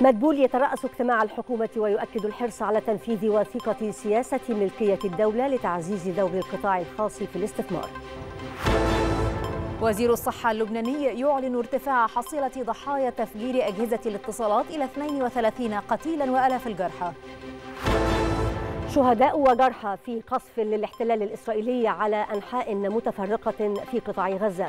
مدبول يترأس اجتماع الحكومة ويؤكد الحرص على تنفيذ وثيقة سياسة ملكية الدولة لتعزيز دور القطاع الخاص في الاستثمار. وزير الصحة اللبناني يعلن ارتفاع حصيلة ضحايا تفجير أجهزة الاتصالات إلى 32 قتيلا وألاف الجرحى. شهداء وجرحى في قصف للاحتلال الإسرائيلي على أنحاء متفرقة في قطاع غزة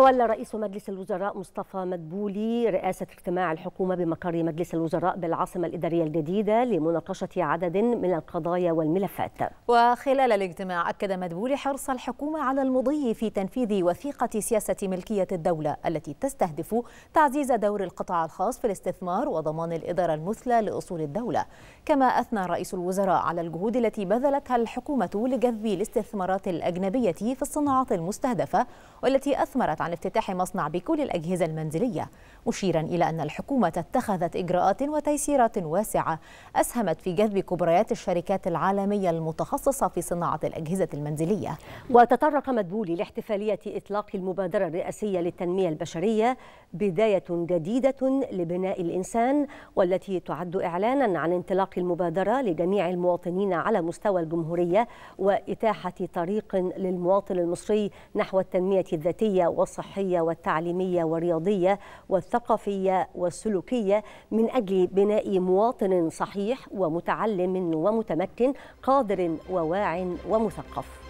تولى رئيس مجلس الوزراء مصطفى مدبولي رئاسة اجتماع الحكومة بمقر مجلس الوزراء بالعاصمة الإدارية الجديدة لمناقشة عدد من القضايا والملفات وخلال الاجتماع أكد مدبولي حرص الحكومة على المضي في تنفيذ وثيقة سياسة ملكية الدولة التي تستهدف تعزيز دور القطاع الخاص في الاستثمار وضمان الإدارة المثلى لأصول الدولة كما أثنى رئيس الوزراء على الجهود التي بذلتها الحكومة لجذب الاستثمارات الأجنبية في الصناعات المستهدفة والتي أثمرت عن عن افتتاح مصنع بكل الأجهزة المنزلية مشيرا إلى أن الحكومة اتخذت إجراءات وتيسيرات واسعة أسهمت في جذب كبريات الشركات العالمية المتخصصة في صناعة الأجهزة المنزلية وتطرق مدبولي لاحتفالية إطلاق المبادرة الرئاسية للتنمية البشرية بداية جديدة لبناء الإنسان والتي تعد إعلانا عن انطلاق المبادرة لجميع المواطنين على مستوى الجمهورية وإتاحة طريق للمواطن المصري نحو التنمية الذاتية والصحية والتعليمية والرياضية الثقافية والسلوكية من أجل بناء مواطن صحيح ومتعلم ومتمكن قادر وواع ومثقف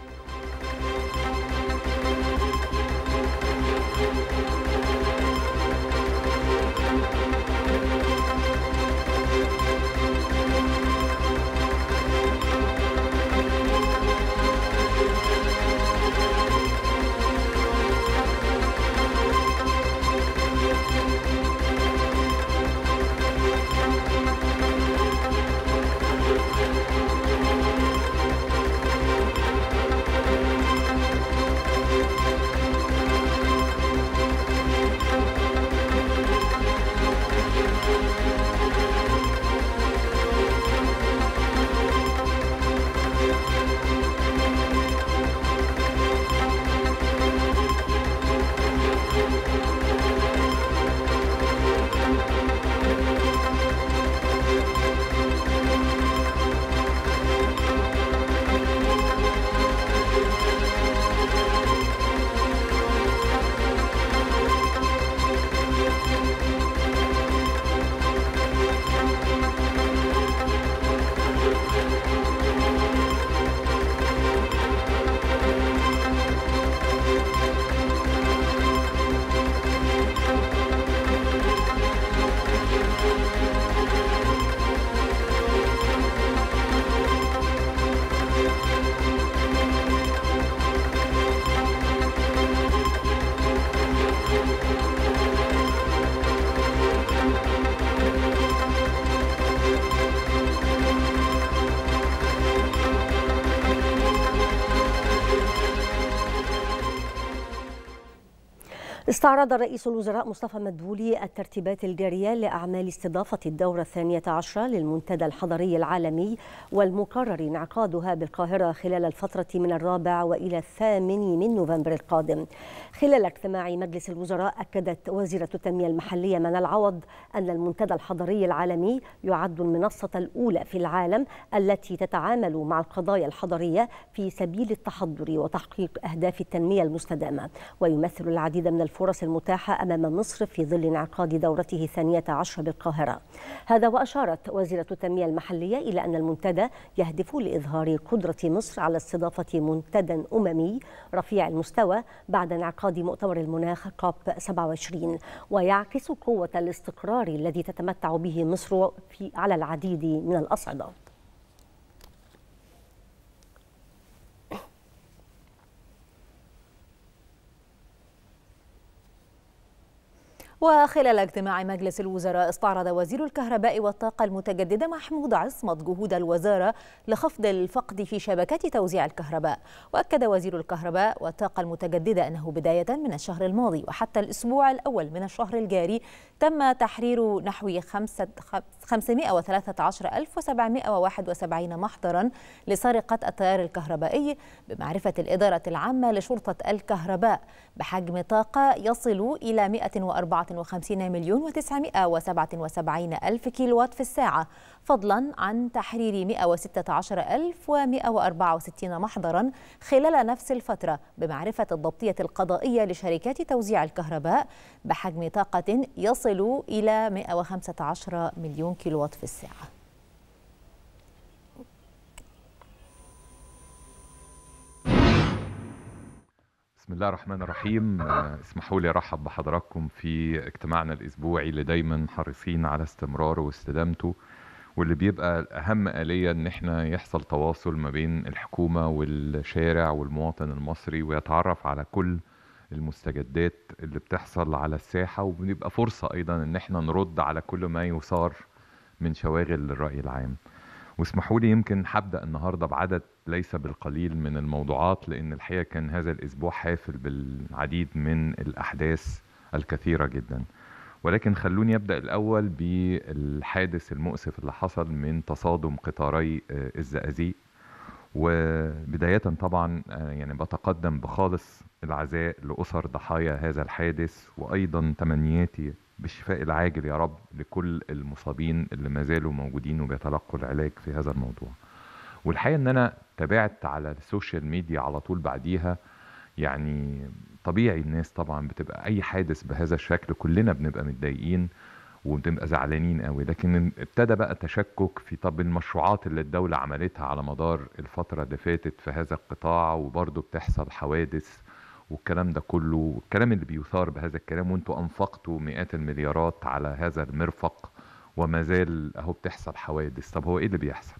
استعرض رئيس الوزراء مصطفى مدبولي الترتيبات الجارية لأعمال استضافة الدورة الثانية عشرة للمنتدى الحضري العالمي والمقرر انعقادها بالقاهرة خلال الفترة من الرابع وإلى الثامن من نوفمبر القادم خلال اجتماع مجلس الوزراء أكدت وزيرة التنمية المحلية منى العوض أن المنتدى الحضري العالمي يعد المنصة الأولى في العالم التي تتعامل مع القضايا الحضرية في سبيل التحضر وتحقيق أهداف التنمية المستدامة ويمثل العديد من الفرص الفرص المتاحة أمام مصر في ظل انعقاد دورته الثانية عشر بالقاهرة هذا وأشارت وزيرة التنمية المحلية إلى أن المنتدى يهدف لإظهار قدرة مصر على استضافة منتدى أممي رفيع المستوى بعد انعقاد مؤتمر المناخ كوب 27 ويعكس قوة الاستقرار الذي تتمتع به مصر في على العديد من الأصعدة وخلال اجتماع مجلس الوزراء استعرض وزير الكهرباء والطاقة المتجددة محمود عصمت جهود الوزارة لخفض الفقد في شبكات توزيع الكهرباء وأكد وزير الكهرباء والطاقة المتجددة أنه بداية من الشهر الماضي وحتى الأسبوع الأول من الشهر الجاري تم تحرير نحو خمسة 513771 محضرا لسرقة التيار الكهربائي بمعرفة الإدارة العامة لشرطة الكهرباء بحجم طاقة يصل إلى 154 مليون و977 ألف كيلووات في الساعة فضلا عن تحرير 116164 محضرا خلال نفس الفترة بمعرفة الضبطية القضائية لشركات توزيع الكهرباء بحجم طاقة يصل إلى 115 مليون كيلووات في الساعة بسم الله الرحمن الرحيم آه، اسمحوا لي ارحب بحضراتكم في اجتماعنا الاسبوعي اللي دايما حريصين على استمراره واستدامته واللي بيبقى اهم آلية ان احنا يحصل تواصل ما بين الحكومة والشارع والمواطن المصري ويتعرف على كل المستجدات اللي بتحصل على الساحة وبنبقى فرصة ايضا ان احنا نرد على كل ما يثار من شواغل الرأي العام واسمحوا لي يمكن هبدا النهارده بعدد ليس بالقليل من الموضوعات لان الحقيقه كان هذا الاسبوع حافل بالعديد من الاحداث الكثيره جدا. ولكن خلوني ابدا الاول بالحادث المؤسف اللي حصل من تصادم قطاري آه، الزقازيق وبداية طبعا آه، يعني بتقدم بخالص العزاء لأسر ضحايا هذا الحادث وأيضا تمنياتي بالشفاء العاجل يا رب لكل المصابين اللي ما زالوا موجودين وبيتلقوا العلاج في هذا الموضوع والحقيقة إن أنا تابعت على السوشيال ميديا على طول بعديها يعني طبيعي الناس طبعا بتبقى اي حادث بهذا الشكل كلنا بنبقى متضايقين وبنبقى زعلانين قوي لكن ابتدى بقى تشكك في طب المشروعات اللي الدولة عملتها على مدار الفترة اللي فاتت في هذا القطاع وبرضه بتحصل حوادث والكلام ده كله والكلام اللي بيثار بهذا الكلام وانتوا انفقتوا مئات المليارات على هذا المرفق وما زال اهو بتحصل حوادث طب هو ايه اللي بيحصل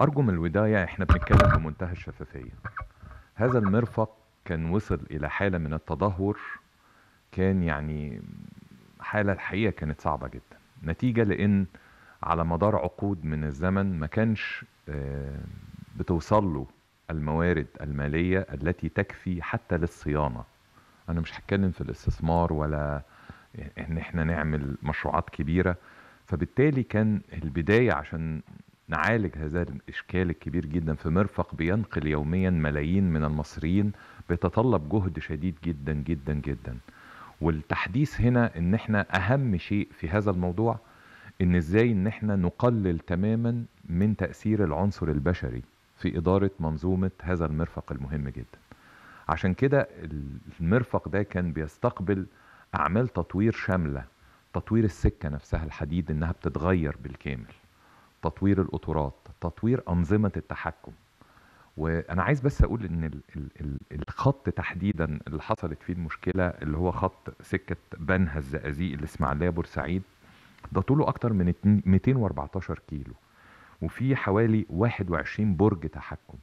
ارجو من الوداية احنا بنتكلم بمنتهى الشفافية هذا المرفق كان وصل إلى حالة من التدهور كان يعني حالة الحقيقة كانت صعبة جدا نتيجة لأن على مدار عقود من الزمن ما كانش آه، بتوصل له الموارد المالية التي تكفي حتى للصيانة أنا مش هتكلم في الاستثمار ولا إن إحنا نعمل مشروعات كبيرة فبالتالي كان البداية عشان نعالج هذا الإشكال الكبير جدا في مرفق بينقل يوميا ملايين من المصريين بيتطلب جهد شديد جدا جدا جدا والتحديث هنا ان احنا اهم شيء في هذا الموضوع ان ازاي ان احنا نقلل تماما من تأثير العنصر البشري في إدارة منظومة هذا المرفق المهم جدا عشان كده المرفق ده كان بيستقبل أعمال تطوير شاملة تطوير السكة نفسها الحديد إنها بتتغير بالكامل تطوير القطورات تطوير انظمه التحكم وانا عايز بس اقول ان الخط تحديدا اللي حصلت فيه المشكله اللي هو خط سكه بنها الزقازيق الاسماعيليه بورسعيد ده طوله اكتر من 214 كيلو وفي حوالي 21 برج تحكم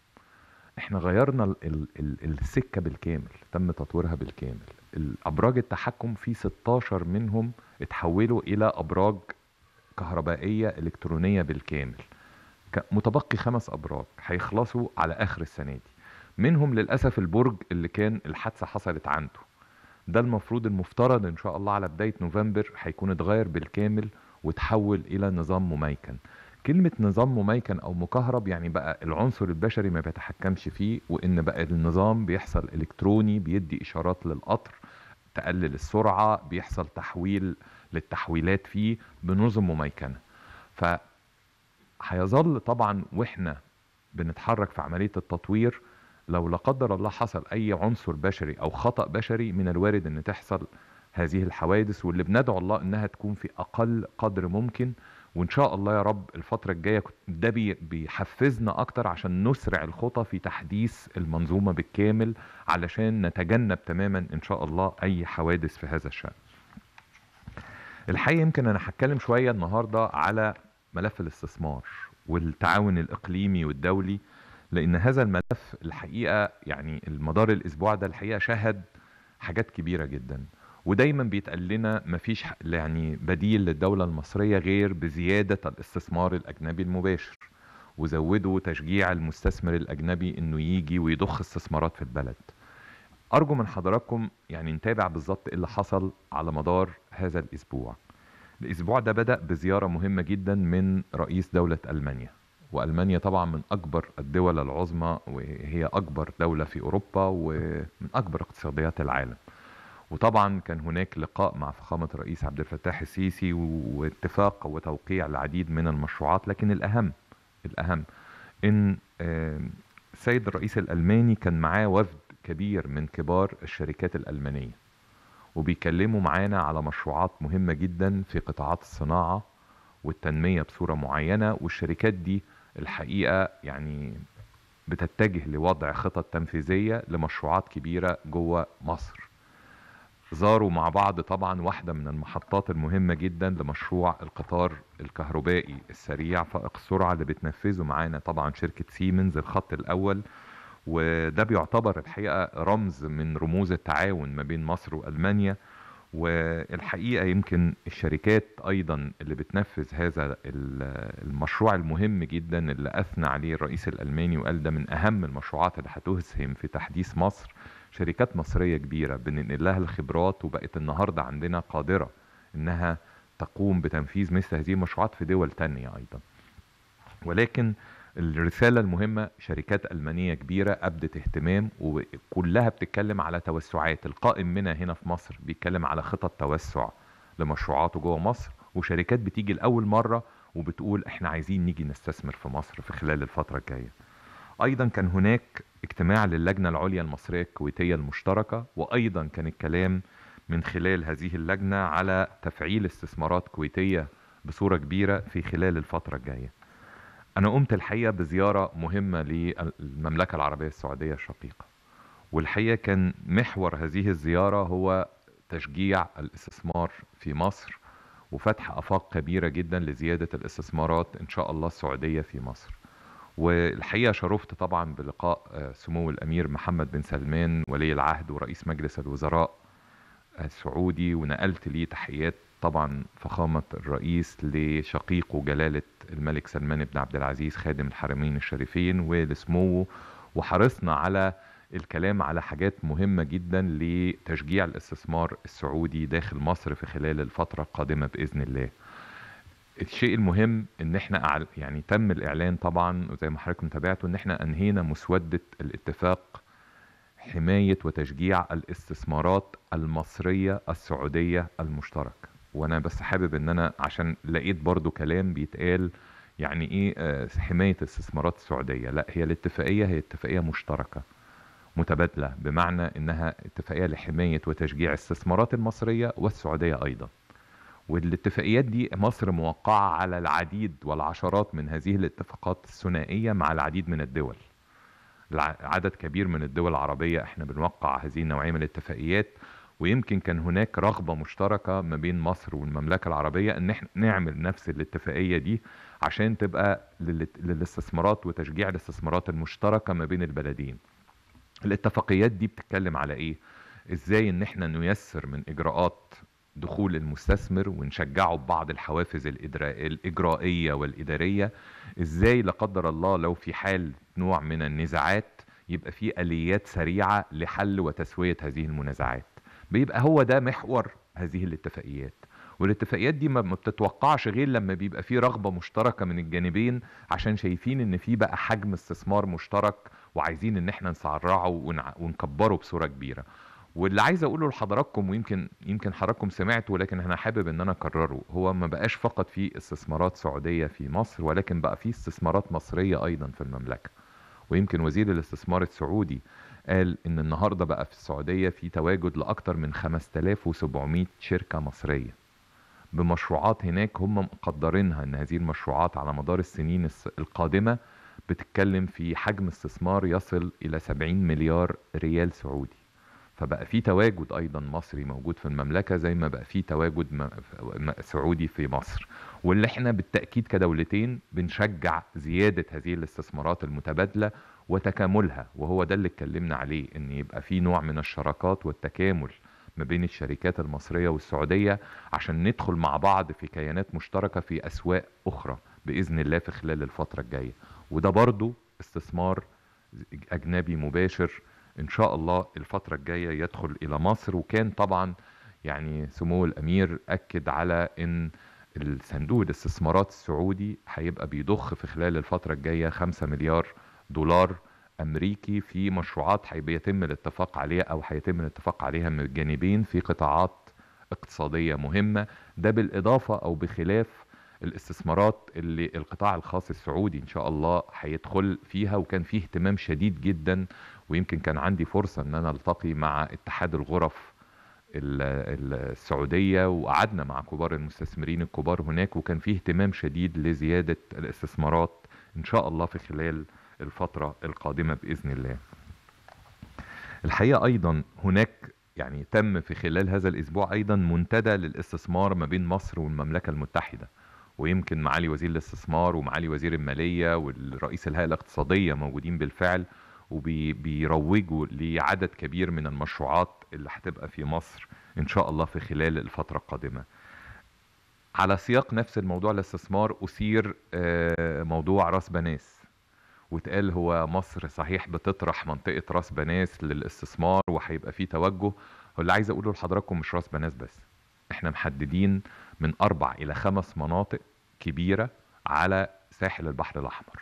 احنا غيرنا الـ الـ السكه بالكامل تم تطويرها بالكامل الابراج التحكم في 16 منهم اتحولوا الى ابراج كهربائيه الكترونيه بالكامل متبقي خمس ابراج هيخلصوا على اخر السنه دي منهم للاسف البرج اللي كان الحادثه حصلت عنده ده المفروض المفترض ان شاء الله على بدايه نوفمبر هيكون اتغير بالكامل وتحول الى نظام مميكن كلمة نظام مميكن أو مكهرب يعني بقى العنصر البشري ما بيتحكمش فيه وإن بقى النظام بيحصل إلكتروني بيدي إشارات للقطر تقلل السرعة بيحصل تحويل للتحويلات فيه بنظم مميكنه فهيظل طبعا واحنا بنتحرك في عمليه التطوير لو لا قدر الله حصل اي عنصر بشري او خطا بشري من الوارد ان تحصل هذه الحوادث واللي بندعو الله انها تكون في اقل قدر ممكن وان شاء الله يا رب الفتره الجايه ده بيحفزنا اكتر عشان نسرع الخطى في تحديث المنظومه بالكامل علشان نتجنب تماما ان شاء الله اي حوادث في هذا الشان الحقيقه يمكن انا هتكلم شويه النهارده على ملف الاستثمار والتعاون الاقليمي والدولي لان هذا الملف الحقيقه يعني المدار الاسبوع ده الحقيقه شهد حاجات كبيره جدا ودايما بيتقال لنا مفيش يعني بديل للدوله المصريه غير بزياده الاستثمار الاجنبي المباشر وزودوا تشجيع المستثمر الاجنبي انه يجي ويضخ استثمارات في البلد أرجو من حضراتكم يعني نتابع بالظبط إيه اللي حصل على مدار هذا الأسبوع الأسبوع ده بدأ بزيارة مهمة جدا من رئيس دولة ألمانيا وألمانيا طبعا من أكبر الدول العظمى وهي أكبر دولة في أوروبا ومن أكبر اقتصاديات العالم وطبعا كان هناك لقاء مع فخامة الرئيس عبد الفتاح السيسي واتفاق وتوقيع العديد من المشروعات لكن الأهم الأهم إن السيد الرئيس الألماني كان معاه وفد كبير من كبار الشركات الألمانية وبيكلموا معانا على مشروعات مهمة جدا في قطاعات الصناعة والتنمية بصورة معينة والشركات دي الحقيقة يعني بتتجه لوضع خطط تنفيذية لمشروعات كبيرة جوه مصر زاروا مع بعض طبعا واحدة من المحطات المهمة جدا لمشروع القطار الكهربائي السريع فائق السرعة اللي بتنفذه معانا طبعا شركة سيمنز الخط الأول وده بيعتبر الحقيقه رمز من رموز التعاون ما بين مصر والمانيا والحقيقه يمكن الشركات ايضا اللي بتنفذ هذا المشروع المهم جدا اللي اثنى عليه الرئيس الالماني وقال ده من اهم المشروعات اللي هتسهم في تحديث مصر شركات مصريه كبيره بننقل لها الخبرات وبقت النهارده عندنا قادره انها تقوم بتنفيذ مثل هذه المشروعات في دول تانية ايضا ولكن الرسالة المهمة شركات ألمانية كبيرة أبدت اهتمام وكلها بتتكلم على توسعات القائم منا هنا في مصر بيتكلم على خطط توسع لمشروعاته جوه مصر وشركات بتيجي لأول مرة وبتقول احنا عايزين نيجي نستثمر في مصر في خلال الفترة الجاية أيضا كان هناك اجتماع للجنة العليا المصرية الكويتية المشتركة وأيضا كان الكلام من خلال هذه اللجنة على تفعيل استثمارات كويتية بصورة كبيرة في خلال الفترة الجاية أنا قمت الحقيقة بزيارة مهمة للمملكة العربية السعودية الشقيقة والحقيقة كان محور هذه الزيارة هو تشجيع الاستثمار في مصر وفتح آفاق كبيرة جدا لزيادة الاستثمارات إن شاء الله السعودية في مصر والحقيقة شرفت طبعا بلقاء آه، سمو الأمير محمد بن سلمان ولي العهد ورئيس مجلس الوزراء آه، السعودي ونقلت ليه تحيات طبعا فخامة الرئيس لشقيقه جلالة الملك سلمان بن عبد العزيز خادم الحرمين الشريفين ولسموه وحرصنا على الكلام على حاجات مهمة جدا لتشجيع الاستثمار السعودي داخل مصر في خلال الفترة القادمة بإذن الله الشيء المهم ان احنا يعني تم الاعلان طبعا وزي ما حضرتك متابعته ان احنا انهينا مسودة الاتفاق حماية وتشجيع الاستثمارات المصرية السعودية المشتركة وانا بس حابب ان انا عشان لقيت برضو كلام بيتقال يعني ايه آه، حمايه استثمارات السعوديه لا هي الاتفاقيه هي اتفاقيه مشتركه متبادله بمعنى انها اتفاقيه لحمايه وتشجيع الاستثمارات المصريه والسعوديه ايضا والاتفاقيات دي مصر موقعه على العديد والعشرات من هذه الاتفاقات الثنائيه مع العديد من الدول عدد كبير من الدول العربيه احنا بنوقع هذه النوعيه من الاتفاقيات ويمكن كان هناك رغبة مشتركة ما بين مصر والمملكة العربية ان احنا نعمل نفس الاتفاقية دي عشان تبقى للاستثمارات وتشجيع الاستثمارات المشتركة ما بين البلدين الاتفاقيات دي بتتكلم على ايه ازاي ان احنا نيسر من اجراءات دخول المستثمر ونشجعه ببعض الحوافز الإجرائية والإدارية إزاي لا قدر الله لو في حال نوع من النزاعات يبقى في آليات سريعة لحل وتسوية هذه المنازعات بيبقى هو ده محور هذه الاتفاقيات والاتفاقيات دي ما بتتوقعش غير لما بيبقى في رغبه مشتركه من الجانبين عشان شايفين ان في بقى حجم استثمار مشترك وعايزين ان احنا نسرعه ونكبره بصوره كبيره واللي عايز اقوله لحضراتكم ويمكن يمكن حضراتكم سمعته ولكن انا حابب ان انا اكرره هو ما بقاش فقط في استثمارات سعوديه في مصر ولكن بقى في استثمارات مصريه ايضا في المملكه ويمكن وزير الاستثمار السعودي قال ان النهارده بقى في السعوديه في تواجد لاكثر من 5700 شركه مصريه بمشروعات هناك هم مقدرينها ان هذه المشروعات على مدار السنين القادمه بتتكلم في حجم استثمار يصل الى 70 مليار ريال سعودي فبقى في تواجد ايضا مصري موجود في المملكه زي ما بقى في تواجد سعودي في مصر واللي احنا بالتاكيد كدولتين بنشجع زياده هذه الاستثمارات المتبادله وتكاملها وهو ده اللي اتكلمنا عليه ان يبقى في نوع من الشراكات والتكامل ما بين الشركات المصرية والسعودية عشان ندخل مع بعض في كيانات مشتركة في أسواق أخرى بإذن الله في خلال الفترة الجاية وده برضو استثمار أجنبي مباشر إن شاء الله الفترة الجاية يدخل إلى مصر وكان طبعا يعني سمو الأمير أكد على أن الصندوق الاستثمارات السعودي هيبقى بيضخ في خلال الفترة الجاية 5 مليار دولار امريكي في مشروعات هيتم الاتفاق عليها او هيتم الاتفاق عليها من الجانبين في قطاعات اقتصاديه مهمه ده بالاضافه او بخلاف الاستثمارات اللي القطاع الخاص السعودي ان شاء الله هيدخل فيها وكان فيه اهتمام شديد جدا ويمكن كان عندي فرصه ان انا التقي مع اتحاد الغرف السعوديه وقعدنا مع كبار المستثمرين الكبار هناك وكان فيه اهتمام شديد لزياده الاستثمارات ان شاء الله في خلال الفترة القادمة بإذن الله الحقيقة أيضا هناك يعني تم في خلال هذا الأسبوع أيضا منتدى للاستثمار ما بين مصر والمملكة المتحدة ويمكن معالي وزير الاستثمار ومعالي وزير المالية والرئيس الهيئة الاقتصادية موجودين بالفعل وبيروجوا لعدد كبير من المشروعات اللي هتبقى في مصر إن شاء الله في خلال الفترة القادمة على سياق نفس الموضوع الاستثمار أثير آه، موضوع راس بناس واتقال هو مصر صحيح بتطرح منطقه راس بناس للاستثمار وهيبقى في توجه واللي عايز اقوله لحضراتكم مش راس بناس بس احنا محددين من اربع الى خمس مناطق كبيره على ساحل البحر الاحمر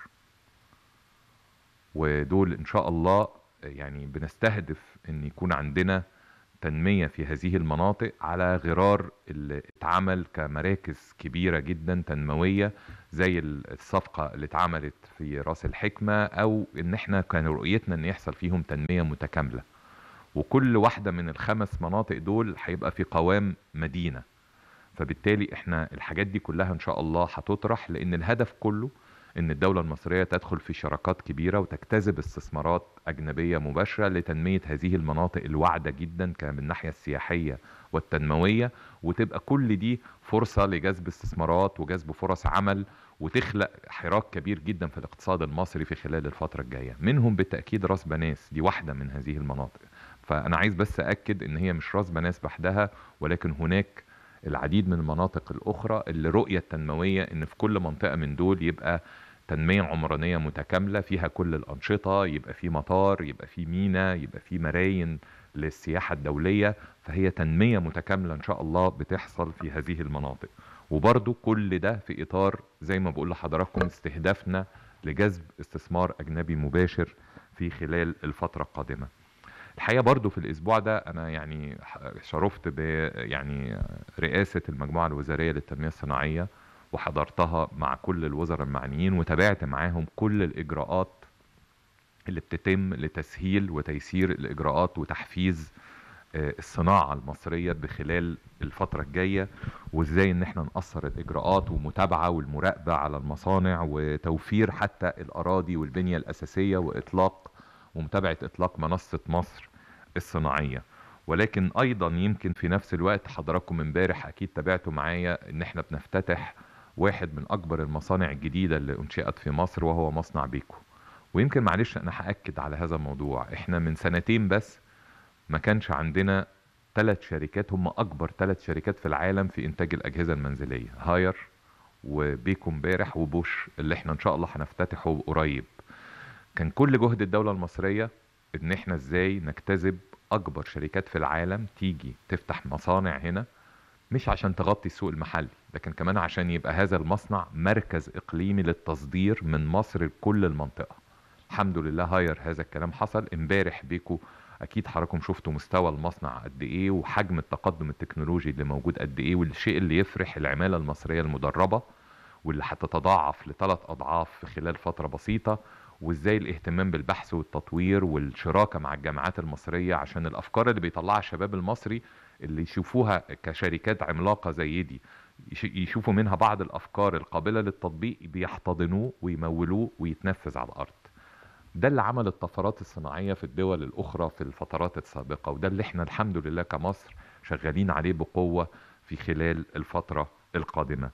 ودول ان شاء الله يعني بنستهدف ان يكون عندنا تنميه في هذه المناطق على غرار اللي اتعمل كمراكز كبيره جدا تنمويه زي الصفقه اللي اتعملت في راس الحكمه او ان احنا كان رؤيتنا ان يحصل فيهم تنميه متكامله وكل واحده من الخمس مناطق دول هيبقى في قوام مدينه فبالتالي احنا الحاجات دي كلها ان شاء الله هتطرح لان الهدف كله ان الدوله المصريه تدخل في شراكات كبيره وتجتذب استثمارات اجنبيه مباشره لتنميه هذه المناطق الواعده جدا من الناحيه السياحيه والتنمويه وتبقى كل دي فرصه لجذب استثمارات وجذب فرص عمل وتخلق حراك كبير جدا في الاقتصاد المصري في خلال الفتره الجايه منهم بالتاكيد راس بناس دي واحده من هذه المناطق فانا عايز بس اكد ان هي مش راس بناس بحدها ولكن هناك العديد من المناطق الاخرى اللي رؤيه التنمويه ان في كل منطقه من دول يبقى تنمية عمرانية متكاملة فيها كل الأنشطة يبقى في مطار يبقى في مينا يبقى في مراين للسياحة الدولية فهي تنمية متكاملة إن شاء الله بتحصل في هذه المناطق وبرضو كل ده في إطار زي ما بقول لحضراتكم استهدافنا لجذب استثمار أجنبي مباشر في خلال الفترة القادمة الحقيقه برضو في الاسبوع ده انا يعني شرفت ب يعني رئاسه المجموعه الوزاريه للتنميه الصناعيه وحضرتها مع كل الوزراء المعنيين وتابعت معاهم كل الإجراءات اللي بتتم لتسهيل وتيسير الإجراءات وتحفيز آه، الصناعة المصرية بخلال الفترة الجاية وازاي ان احنا نقصر الاجراءات والمتابعة والمراقبة على المصانع وتوفير حتى الاراضي والبنية الاساسية واطلاق ومتابعة اطلاق منصة مصر الصناعية ولكن ايضا يمكن في نفس الوقت حضراتكم امبارح اكيد تابعتوا معايا ان احنا بنفتتح واحد من اكبر المصانع الجديده اللي انشئت في مصر وهو مصنع بيكو ويمكن معلش انا هاكد على هذا الموضوع احنا من سنتين بس ما كانش عندنا ثلاث شركات هم اكبر ثلاث شركات في العالم في انتاج الاجهزه المنزليه هاير وبيكو امبارح وبوش اللي احنا ان شاء الله هنفتتحه قريب كان كل جهد الدوله المصريه ان احنا ازاي نجتذب اكبر شركات في العالم تيجي تفتح مصانع هنا مش عشان تغطي السوق المحلي لكن كمان عشان يبقى هذا المصنع مركز اقليمي للتصدير من مصر لكل المنطقه الحمد لله هاير هذا الكلام حصل امبارح بيكو اكيد حضراتكم شفتوا مستوى المصنع قد ايه وحجم التقدم التكنولوجي اللي موجود قد ايه والشيء اللي يفرح العماله المصريه المدربه واللي هتتضاعف لثلاث اضعاف في خلال فتره بسيطه وازاي الاهتمام بالبحث والتطوير والشراكه مع الجامعات المصريه عشان الافكار اللي بيطلعها الشباب المصري اللي يشوفوها كشركات عملاقه زي دي يشوفوا منها بعض الافكار القابله للتطبيق بيحتضنوه ويمولوه ويتنفذ على الارض ده اللي عمل الطفرات الصناعيه في الدول الاخرى في الفترات السابقه وده اللي احنا الحمد لله كمصر شغالين عليه بقوه في خلال الفتره القادمه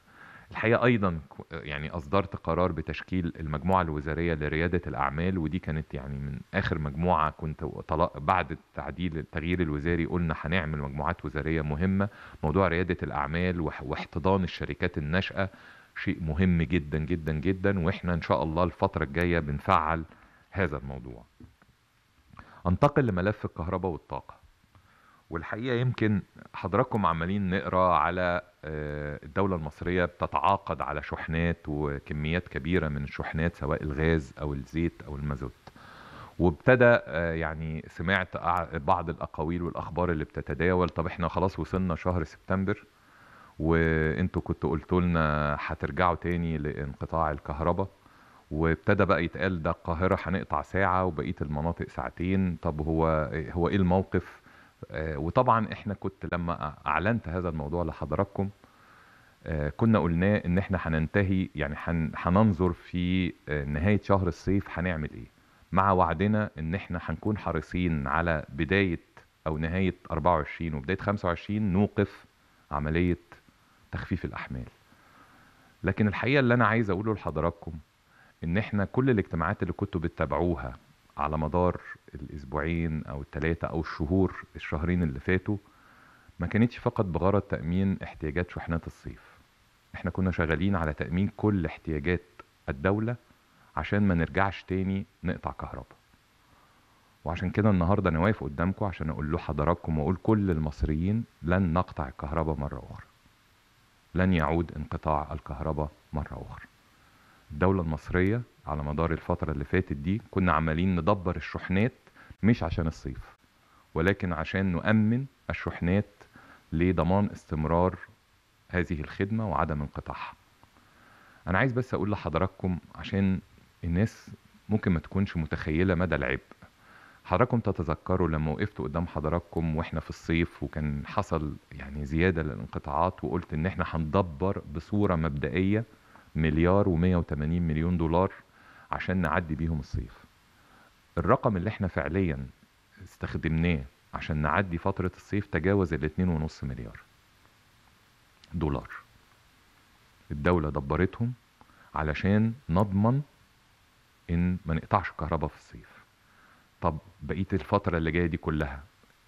الحقيقه ايضا يعني اصدرت قرار بتشكيل المجموعه الوزاريه لرياده الاعمال ودي كانت يعني من اخر مجموعه كنت بعد التعديل التغيير الوزاري قلنا هنعمل مجموعات وزاريه مهمه موضوع رياده الاعمال واحتضان الشركات الناشئه شيء مهم جدا جدا جدا واحنا ان شاء الله الفتره الجايه بنفعل هذا الموضوع انتقل لملف الكهرباء والطاقه والحقيقه يمكن حضراتكم عمالين نقرا على آه، الدولة المصرية بتتعاقد على شحنات وكميات كبيرة من الشحنات سواء الغاز أو الزيت أو المازوت وابتدى آه، يعني سمعت بعض الأقاويل والأخبار اللي بتتداول طب احنا خلاص وصلنا شهر سبتمبر وانتوا كنتوا قلتوا لنا هترجعوا تاني لانقطاع الكهرباء وابتدى بقى يتقال ده القاهرة هنقطع ساعة وبقية المناطق ساعتين طب هو هو ايه الموقف آه، وطبعا احنا كنت لما اعلنت هذا الموضوع لحضراتكم آه، كنا قلناه ان احنا هننتهي يعني هننظر في آه، نهايه شهر الصيف هنعمل ايه مع وعدنا ان احنا هنكون حريصين على بدايه او نهايه 24 وبدايه 25 نوقف عمليه تخفيف الاحمال لكن الحقيقه اللي انا عايز اقوله لحضراتكم ان احنا كل الاجتماعات اللي كنتوا بتتابعوها على مدار الاسبوعين او الثلاثه او الشهور الشهرين اللي فاتوا ما كانتش فقط بغرض تامين احتياجات شحنات الصيف احنا كنا شغالين على تامين كل احتياجات الدوله عشان ما نرجعش تاني نقطع كهرباء وعشان كده النهارده انا واقف قدامكم عشان اقول له حضراتكم واقول كل المصريين لن نقطع الكهرباء مره اخرى لن يعود انقطاع الكهرباء مره اخرى الدولة المصرية على مدار الفترة اللي فاتت دي كنا عمالين ندبر الشحنات مش عشان الصيف ولكن عشان نؤمن الشحنات لضمان استمرار هذه الخدمة وعدم انقطاعها أنا عايز بس أقول لحضراتكم عشان الناس ممكن ما تكونش متخيلة مدى العبء حضراتكم تتذكروا لما وقفت قدام حضراتكم واحنا في الصيف وكان حصل يعني زياده للانقطاعات وقلت ان احنا هندبر بصوره مبدئيه مليار و180 مليون دولار عشان نعدي بيهم الصيف الرقم اللي احنا فعليا استخدمناه عشان نعدي فترة الصيف تجاوز ال 2.5 مليار دولار الدولة دبرتهم علشان نضمن ان ما نقطعش كهرباء في الصيف طب بقية الفترة اللي جاية دي كلها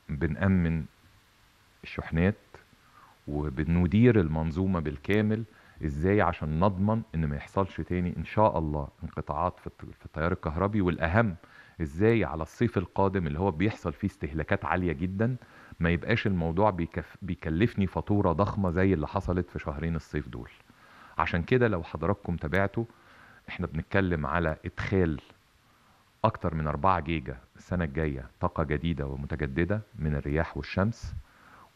بنأمن الشحنات وبندير المنظومة بالكامل ازاي عشان نضمن ان ما يحصلش تاني ان شاء الله انقطاعات في التيار الكهربي والاهم ازاي على الصيف القادم اللي هو بيحصل فيه استهلاكات عاليه جدا ما يبقاش الموضوع بيكف بيكلفني فاتوره ضخمه زي اللي حصلت في شهرين الصيف دول عشان كده لو حضراتكم تابعتوا احنا بنتكلم على ادخال اكتر من 4 جيجا السنه الجايه طاقه جديده ومتجدده من الرياح والشمس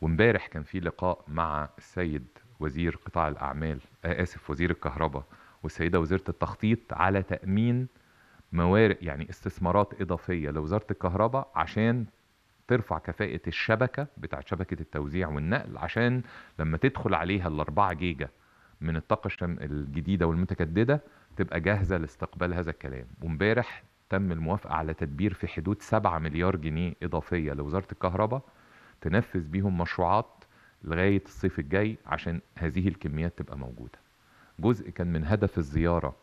وامبارح كان في لقاء مع السيد وزير قطاع الاعمال آه، اسف وزير الكهرباء والسيده وزيره التخطيط على تامين موارد يعني استثمارات اضافيه لوزاره الكهرباء عشان ترفع كفاءة الشبكة بتاعت شبكة التوزيع والنقل عشان لما تدخل عليها الأربعة جيجا من الطاقة الجديدة والمتجددة تبقى جاهزة لاستقبال هذا الكلام وامبارح تم الموافقة على تدبير في حدود 7 مليار جنيه إضافية لوزارة الكهرباء تنفذ بيهم مشروعات لغايه الصيف الجاي عشان هذه الكميات تبقى موجوده. جزء كان من هدف الزياره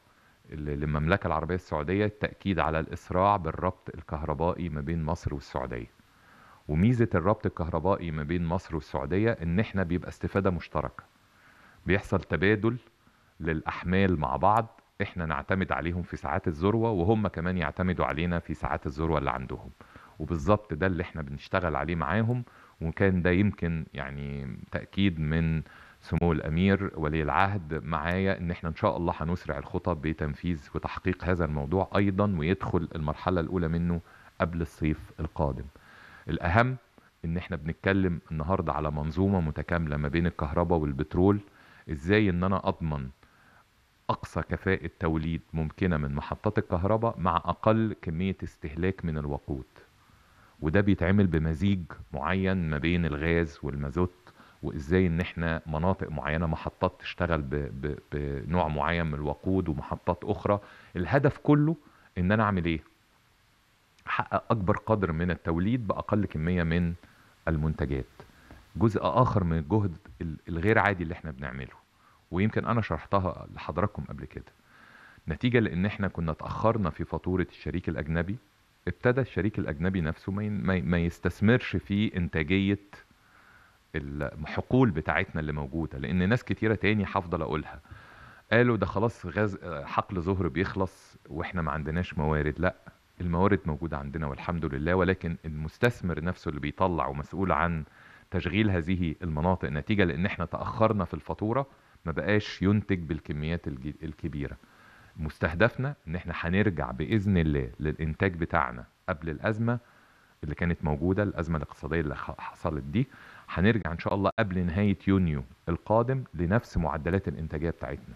للمملكه العربيه السعوديه التاكيد على الاسراع بالربط الكهربائي ما بين مصر والسعوديه. وميزه الربط الكهربائي ما بين مصر والسعوديه ان احنا بيبقى استفاده مشتركه. بيحصل تبادل للاحمال مع بعض احنا نعتمد عليهم في ساعات الذروه وهم كمان يعتمدوا علينا في ساعات الذروه اللي عندهم. وبالظبط ده اللي احنا بنشتغل عليه معاهم وكان ده يمكن يعني تاكيد من سمو الامير ولي العهد معايا ان احنا ان شاء الله هنسرع الخطى بتنفيذ وتحقيق هذا الموضوع ايضا ويدخل المرحله الاولى منه قبل الصيف القادم الاهم ان احنا بنتكلم النهارده على منظومه متكامله ما بين الكهرباء والبترول ازاي ان انا اضمن اقصى كفاءه توليد ممكنه من محطات الكهرباء مع اقل كميه استهلاك من الوقود وده بيتعمل بمزيج معين ما بين الغاز والمازوت وازاي ان احنا مناطق معينه محطات تشتغل بـ بـ بنوع معين من الوقود ومحطات اخرى الهدف كله ان انا اعمل ايه احقق اكبر قدر من التوليد باقل كميه من المنتجات جزء اخر من الجهد الغير عادي اللي احنا بنعمله ويمكن انا شرحتها لحضراتكم قبل كده نتيجه لان احنا كنا اتاخرنا في فاتوره الشريك الاجنبي ابتدى الشريك الاجنبي نفسه ما ما يستثمرش في انتاجيه الحقول بتاعتنا اللي موجوده لان ناس كتيره تاني هفضل اقولها قالوا ده خلاص غاز حقل ظهر بيخلص واحنا ما عندناش موارد لا الموارد موجوده عندنا والحمد لله ولكن المستثمر نفسه اللي بيطلع ومسؤول عن تشغيل هذه المناطق نتيجه لان احنا تاخرنا في الفاتوره ما بقاش ينتج بالكميات الكبيره مستهدفنا ان احنا هنرجع باذن الله للانتاج بتاعنا قبل الازمه اللي كانت موجوده الازمه الاقتصاديه اللي حصلت دي هنرجع ان شاء الله قبل نهايه يونيو القادم لنفس معدلات الانتاجيه بتاعتنا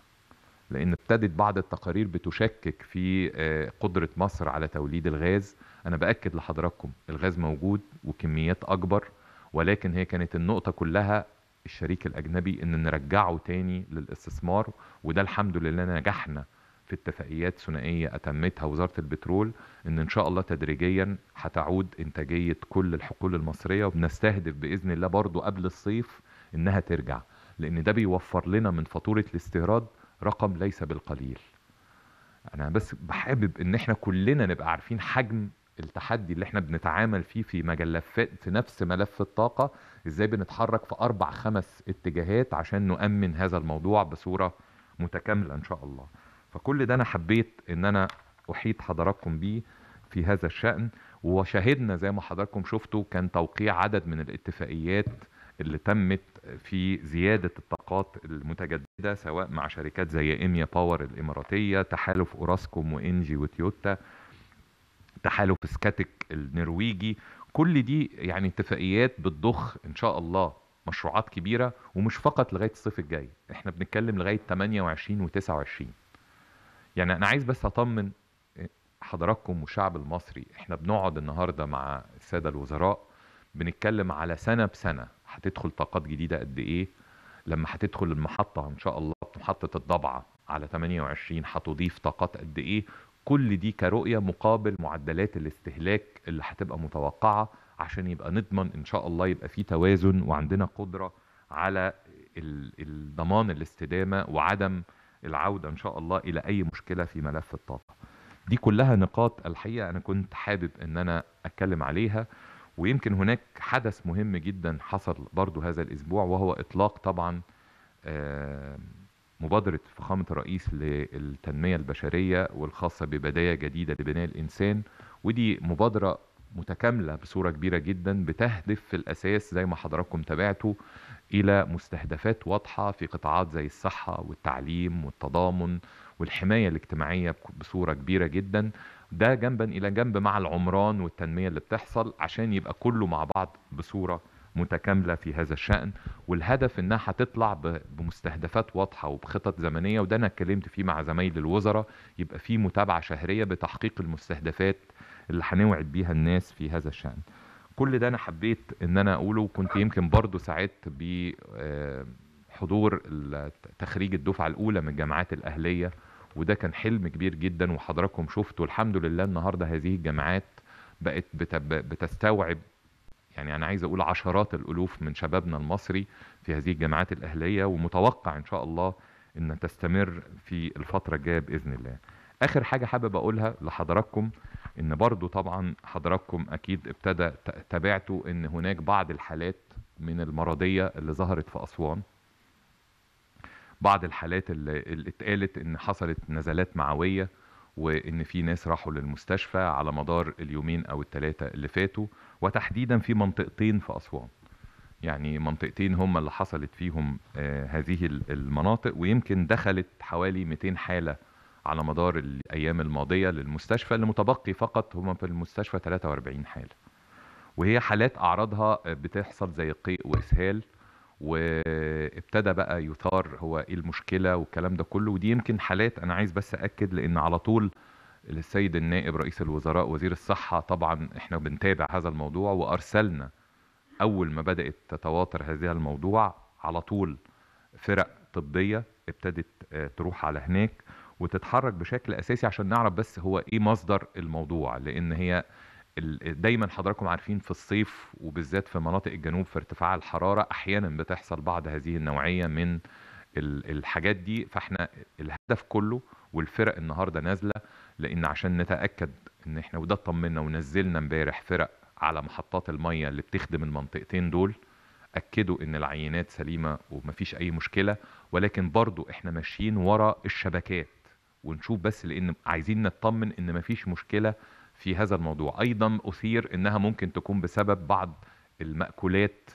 لان ابتدت بعض التقارير بتشكك في آه، قدره مصر على توليد الغاز انا باكد لحضراتكم الغاز موجود وكميات اكبر ولكن هي كانت النقطه كلها الشريك الاجنبي ان نرجعه تاني للاستثمار وده الحمد لله نجحنا في اتفاقيات ثنائيه اتمتها وزاره البترول ان ان شاء الله تدريجيا هتعود انتاجيه كل الحقول المصريه وبنستهدف باذن الله برضو قبل الصيف انها ترجع لان ده بيوفر لنا من فاتوره الاستيراد رقم ليس بالقليل انا بس بحابب ان احنا كلنا نبقى عارفين حجم التحدي اللي احنا بنتعامل فيه في مجلفات في نفس ملف الطاقه ازاي بنتحرك في اربع خمس اتجاهات عشان نؤمن هذا الموضوع بصوره متكامله ان شاء الله فكل ده انا حبيت ان انا احيط حضراتكم بيه في هذا الشأن وشاهدنا زي ما حضراتكم شفتوا كان توقيع عدد من الاتفاقيات اللي تمت في زيادة الطاقات المتجددة سواء مع شركات زي إيميا باور الإماراتية تحالف أوراسكوم وإنجي وتويوتا تحالف سكاتك النرويجي كل دي يعني اتفاقيات بتضخ إن شاء الله مشروعات كبيرة ومش فقط لغاية الصيف الجاي احنا بنتكلم لغاية 28 و 29 يعني انا عايز بس اطمن آه، حضراتكم والشعب المصري احنا بنقعد النهارده مع الساده الوزراء بنتكلم على سنه بسنه هتدخل طاقات جديده قد ايه لما هتدخل المحطه ان شاء الله محطه الضبعه على 28 هتضيف طاقات قد ايه كل دي كرؤيه مقابل معدلات الاستهلاك اللي هتبقى متوقعه عشان يبقى نضمن ان شاء الله يبقى في توازن وعندنا قدره على ضمان الاستدامه وعدم العوده ان شاء الله الى اي مشكله في ملف الطاقه دي كلها نقاط الحقيقه انا كنت حابب ان انا اتكلم عليها ويمكن هناك حدث مهم جدا حصل برضو هذا الاسبوع وهو اطلاق طبعا آه، مبادره فخامه الرئيس للتنميه البشريه والخاصه ببدايه جديده لبناء الانسان ودي مبادره متكامله بصوره كبيره جدا بتهدف في الاساس زي ما حضراتكم تابعتوا الى مستهدفات واضحه في قطاعات زي الصحه والتعليم والتضامن والحمايه الاجتماعيه بصوره كبيره جدا ده جنبا الى جنب مع العمران والتنميه اللي بتحصل عشان يبقى كله مع بعض بصوره متكامله في هذا الشان والهدف انها هتطلع بمستهدفات واضحه وبخطط زمنيه وده انا اتكلمت فيه مع زمايل الوزراء يبقى في متابعه شهريه بتحقيق المستهدفات اللي هنوعد بيها الناس في هذا الشان كل ده انا حبيت ان انا اقوله وكنت يمكن برضو ساعدت بحضور آه، تخريج الدفعه الاولى من الجامعات الاهليه وده كان حلم كبير جدا وحضراتكم شفتوا الحمد لله النهارده هذه الجامعات بقت بتستوعب يعني انا عايز اقول عشرات الالوف من شبابنا المصري في هذه الجامعات الاهليه ومتوقع ان شاء الله ان تستمر في الفتره الجايه باذن الله اخر حاجه حابب اقولها لحضراتكم ان برضو طبعا حضراتكم اكيد ابتدى تابعتوا ان هناك بعض الحالات من المرضيه اللي ظهرت في اسوان بعض الحالات اللي, اتقالت ان حصلت نزلات معويه وان في ناس راحوا للمستشفى على مدار اليومين او الثلاثه اللي فاتوا وتحديدا في منطقتين في اسوان يعني منطقتين هم اللي حصلت فيهم آه هذه المناطق ويمكن دخلت حوالي 200 حاله على مدار الايام الماضيه للمستشفى اللي متبقي فقط هم في المستشفى 43 حاله وهي حالات اعراضها بتحصل زي قيء واسهال وابتدى بقى يثار هو ايه المشكله والكلام ده كله ودي يمكن حالات انا عايز بس اكد لان على طول السيد النائب رئيس الوزراء وزير الصحه طبعا احنا بنتابع هذا الموضوع وارسلنا اول ما بدات تتواتر هذا الموضوع على طول فرق طبيه ابتدت آه، تروح على هناك وتتحرك بشكل اساسي عشان نعرف بس هو ايه مصدر الموضوع لان هي دايما حضراتكم عارفين في الصيف وبالذات في مناطق الجنوب في ارتفاع الحراره احيانا بتحصل بعض هذه النوعيه من الحاجات دي فاحنا الهدف كله والفرق النهارده نازله لان عشان نتاكد ان احنا وده اطمنا ونزلنا امبارح فرق على محطات الميه اللي بتخدم المنطقتين دول اكدوا ان العينات سليمه ومفيش اي مشكله ولكن برضو احنا ماشيين ورا الشبكات ونشوف بس لان عايزين نطمن ان مفيش مشكله في هذا الموضوع ايضا اثير انها ممكن تكون بسبب بعض المأكولات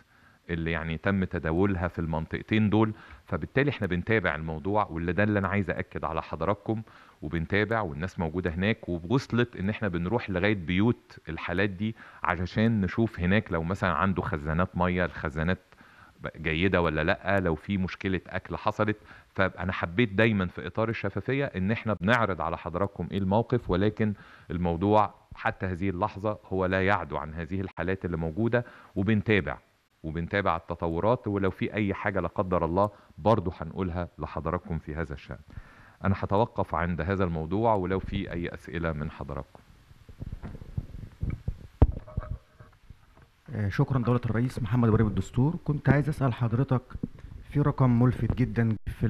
اللي يعني تم تداولها في المنطقتين دول فبالتالي احنا بنتابع الموضوع واللي ده اللي انا عايز اكد على حضراتكم وبنتابع والناس موجوده هناك ووصلت ان احنا بنروح لغايه بيوت الحالات دي علشان نشوف هناك لو مثلا عنده خزانات ميه الخزانات جيده ولا لا لو في مشكله اكل حصلت فانا حبيت دايما في اطار الشفافيه ان احنا بنعرض على حضراتكم ايه الموقف ولكن الموضوع حتى هذه اللحظه هو لا يعدو عن هذه الحالات اللي موجوده وبنتابع وبنتابع التطورات ولو في اي حاجه لا قدر الله برضه هنقولها لحضراتكم في هذا الشان انا هتوقف عند هذا الموضوع ولو في اي اسئله من حضراتكم آه، شكرا دولة الرئيس محمد ابراهيم الدستور كنت عايز اسال حضرتك في رقم ملفت جدا في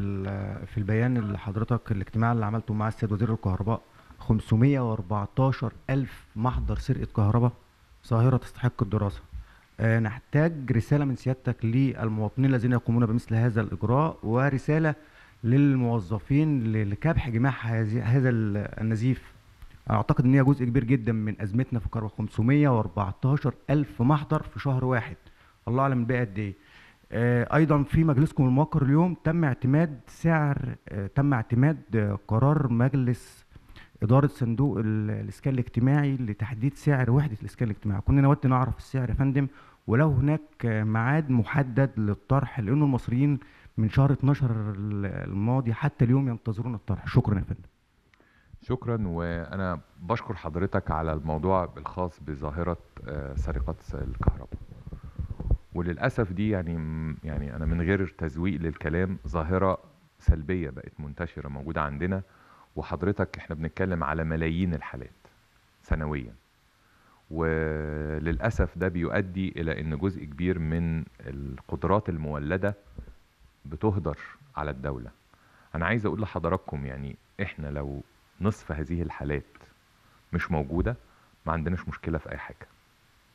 في البيان اللي حضرتك الاجتماع اللي عملته مع السيد وزير الكهرباء 514 ألف محضر سرقة كهرباء ظاهرة تستحق الدراسة آه، نحتاج رسالة من سيادتك للمواطنين الذين يقومون بمثل هذا الإجراء ورسالة للموظفين لكبح جماح هذا النزيف اعتقد ان هي جزء كبير جدا من ازمتنا في الكهرباء 514 الف محضر في شهر واحد الله اعلم بقى قد ايه آه، ايضا في مجلسكم الموقر اليوم تم اعتماد سعر آه، تم اعتماد آه، قرار مجلس اداره صندوق الاسكان الاجتماعي لتحديد سعر وحده الاسكان الاجتماعي كنا نود نعرف السعر يا فندم ولو هناك ميعاد محدد للطرح لانه المصريين من شهر 12 الماضي حتى اليوم ينتظرون الطرح شكرا يا فندم شكرا وانا بشكر حضرتك على الموضوع الخاص بظاهره آه، سرقه الكهرباء وللاسف دي يعني يعني انا من غير تزويق للكلام ظاهره سلبيه بقت منتشره موجوده عندنا وحضرتك احنا بنتكلم على ملايين الحالات سنويا وللاسف ده بيؤدي الى ان جزء كبير من القدرات المولده بتهدر على الدوله انا عايز اقول لحضراتكم يعني احنا لو نصف هذه الحالات مش موجودة ما عندناش مشكلة في أي حاجة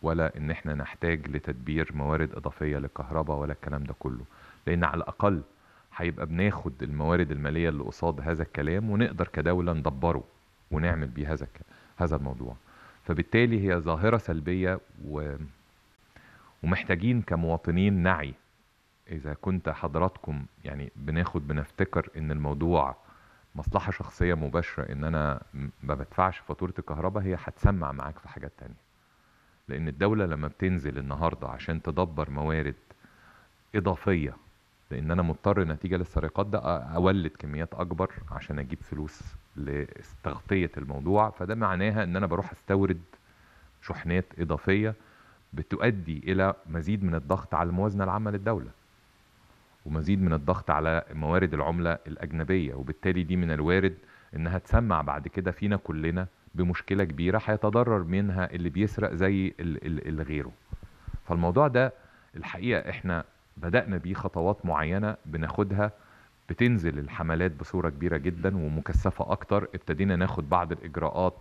ولا إن إحنا نحتاج لتدبير موارد إضافية للكهرباء ولا الكلام ده كله لأن على الأقل هيبقى بناخد الموارد المالية اللي قصاد هذا الكلام ونقدر كدولة ندبره ونعمل بيه هذا هذا الموضوع فبالتالي هي ظاهرة سلبية و... ومحتاجين كمواطنين نعي إذا كنت حضراتكم يعني بناخد بنفتكر إن الموضوع مصلحه شخصيه مباشره ان انا ما بدفعش فاتوره الكهرباء هي هتسمع معاك في حاجات تانية لان الدوله لما بتنزل النهارده عشان تدبر موارد اضافيه لان انا مضطر نتيجه للسرقات ده اولد كميات اكبر عشان اجيب فلوس لتغطيه الموضوع فده معناها ان انا بروح استورد شحنات اضافيه بتؤدي الى مزيد من الضغط على الموازنه العامه للدوله ومزيد من الضغط على موارد العملة الأجنبية وبالتالي دي من الوارد إنها تسمع بعد كده فينا كلنا بمشكلة كبيرة هيتضرر منها اللي بيسرق زي اللي غيره فالموضوع ده الحقيقة إحنا بدأنا بيه خطوات معينة بناخدها بتنزل الحملات بصورة كبيرة جدا ومكثفة أكتر ابتدينا ناخد بعض الإجراءات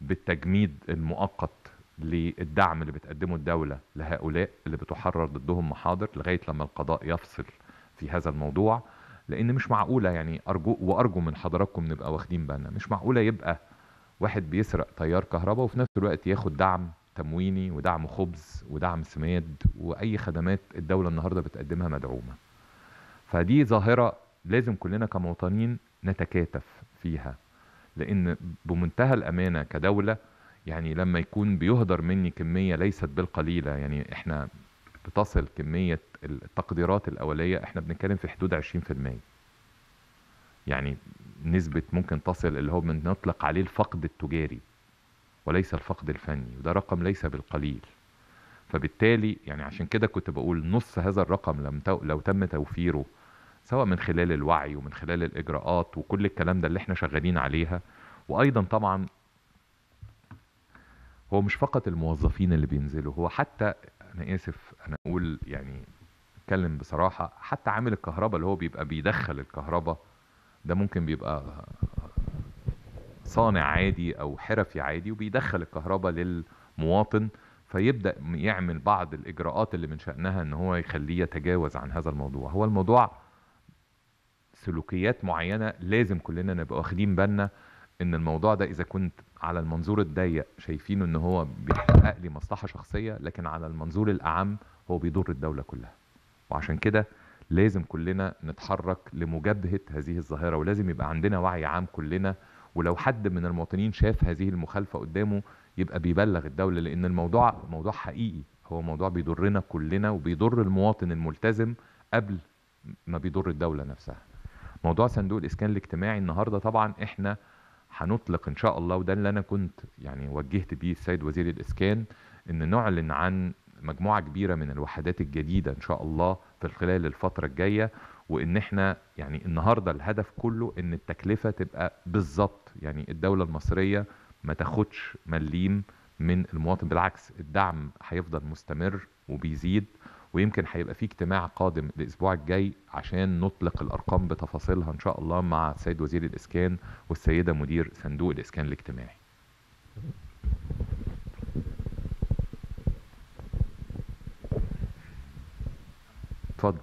بالتجميد المؤقت للدعم اللي بتقدمه الدولة لهؤلاء اللي بتحرر ضدهم محاضر لغاية لما القضاء يفصل في هذا الموضوع لان مش معقوله يعني ارجو وارجو من حضراتكم نبقى واخدين بالنا مش معقوله يبقى واحد بيسرق تيار كهرباء وفي نفس الوقت ياخد دعم تمويني ودعم خبز ودعم سماد واي خدمات الدوله النهارده بتقدمها مدعومه فدي ظاهره لازم كلنا كمواطنين نتكاتف فيها لان بمنتهى الامانه كدوله يعني لما يكون بيهدر مني كميه ليست بالقليله يعني احنا بتصل كميه التقديرات الاوليه احنا بنتكلم في حدود 20% يعني نسبة ممكن تصل اللي هو بنطلق عليه الفقد التجاري وليس الفقد الفني وده رقم ليس بالقليل فبالتالي يعني عشان كده كنت بقول نص هذا الرقم لم تو... لو تم توفيره سواء من خلال الوعي ومن خلال الإجراءات وكل الكلام ده اللي احنا شغالين عليها وأيضا طبعا هو مش فقط الموظفين اللي بينزلوا هو حتى انا اسف انا اقول يعني اتكلم بصراحه حتى عامل الكهرباء اللي هو بيبقى بيدخل الكهرباء ده ممكن بيبقى صانع عادي او حرفي عادي وبيدخل الكهرباء للمواطن فيبدا يعمل بعض الاجراءات اللي من شانها ان هو يخليه يتجاوز عن هذا الموضوع هو الموضوع سلوكيات معينه لازم كلنا نبقى واخدين بالنا ان الموضوع ده اذا كنت على المنظور الضيق شايفينه ان هو بيحقق لي مصلحه شخصيه لكن على المنظور الاعم هو بيضر الدوله كلها وعشان كده لازم كلنا نتحرك لمجابهه هذه الظاهره ولازم يبقى عندنا وعي عام كلنا ولو حد من المواطنين شاف هذه المخالفه قدامه يبقى بيبلغ الدوله لان الموضوع موضوع حقيقي هو موضوع بيضرنا كلنا وبيضر المواطن الملتزم قبل ما بيضر الدوله نفسها موضوع صندوق الاسكان الاجتماعي النهارده طبعا احنا هنطلق ان شاء الله وده اللي انا كنت يعني وجهت بيه السيد وزير الاسكان ان نعلن عن مجموعه كبيره من الوحدات الجديده ان شاء الله في خلال الفتره الجايه وان احنا يعني النهارده الهدف كله ان التكلفه تبقى بالظبط يعني الدوله المصريه ما تاخدش مليم من المواطن بالعكس الدعم هيفضل مستمر وبيزيد ويمكن هيبقى في اجتماع قادم الاسبوع الجاي عشان نطلق الارقام بتفاصيلها ان شاء الله مع السيد وزير الاسكان والسيده مدير صندوق الاسكان الاجتماعي اتفضل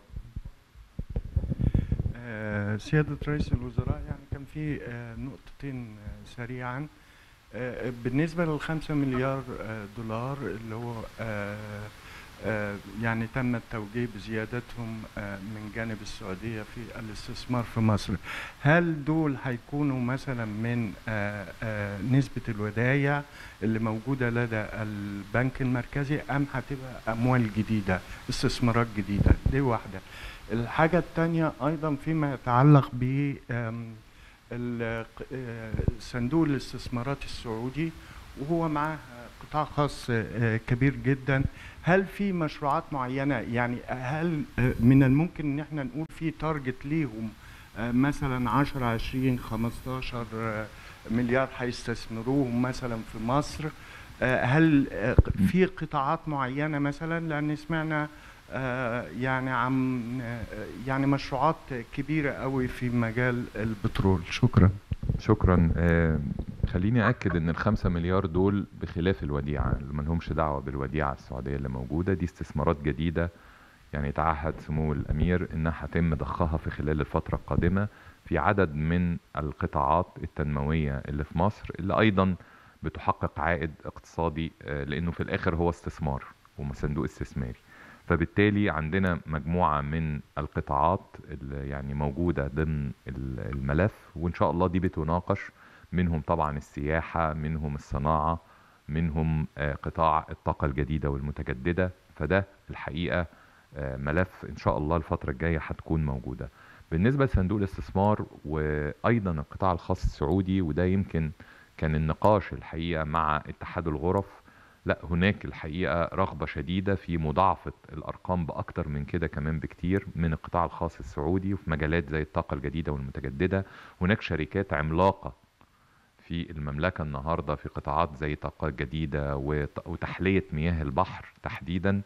آه، سياده رئيس الوزراء يعني كان في آه، نقطتين آه، سريعا بالنسبه للخمسة مليار دولار اللي هو آه، يعني تم التوجيه بزيادتهم آه، من جانب السعودية في الاستثمار في مصر هل دول هيكونوا مثلا من آه، نسبة الودايع اللي موجودة لدى البنك المركزي أم هتبقى أموال جديدة استثمارات جديدة دي واحدة الحاجة الثانية أيضا فيما يتعلق ب صندوق الاستثمارات السعودي وهو معاه قطاع خاص آه، كبير جدا هل في مشروعات معينه يعني هل آه، من الممكن ان احنا نقول في تارجت ليهم آه، مثلا 10 20 15 مليار هيستثمروهم مثلا في مصر هل في قطاعات معينه مثلا لان سمعنا آه، يعني عم آه، يعني مشروعات كبيره قوي في مجال البترول شكرا شكرا آه، خليني اكد ان الخمسة مليار دول بخلاف الوديعه اللي ما لهمش دعوه بالوديعه السعوديه اللي موجوده دي استثمارات جديده يعني تعهد سمو الامير انها هتم ضخها في خلال الفتره القادمه في عدد من القطاعات التنمويه اللي في مصر اللي ايضا بتحقق عائد اقتصادي لانه في الاخر هو استثمار وصندوق استثماري فبالتالي عندنا مجموعة من القطاعات اللي يعني موجودة ضمن الملف وإن شاء الله دي بتناقش منهم طبعا السياحة منهم الصناعة منهم آه، قطاع الطاقة الجديدة والمتجددة فده الحقيقة آه، ملف إن شاء الله الفترة الجاية هتكون موجودة بالنسبة لصندوق الاستثمار وأيضا القطاع الخاص السعودي وده يمكن كان النقاش الحقيقة مع اتحاد الغرف لا هناك الحقيقه رغبه شديده في مضاعفه الارقام باكتر من كده كمان بكتير من القطاع الخاص السعودي وفي مجالات زي الطاقه الجديده والمتجدده هناك شركات عملاقه في المملكة النهاردة في قطاعات زي طاقة جديدة وتحلية مياه البحر تحديدا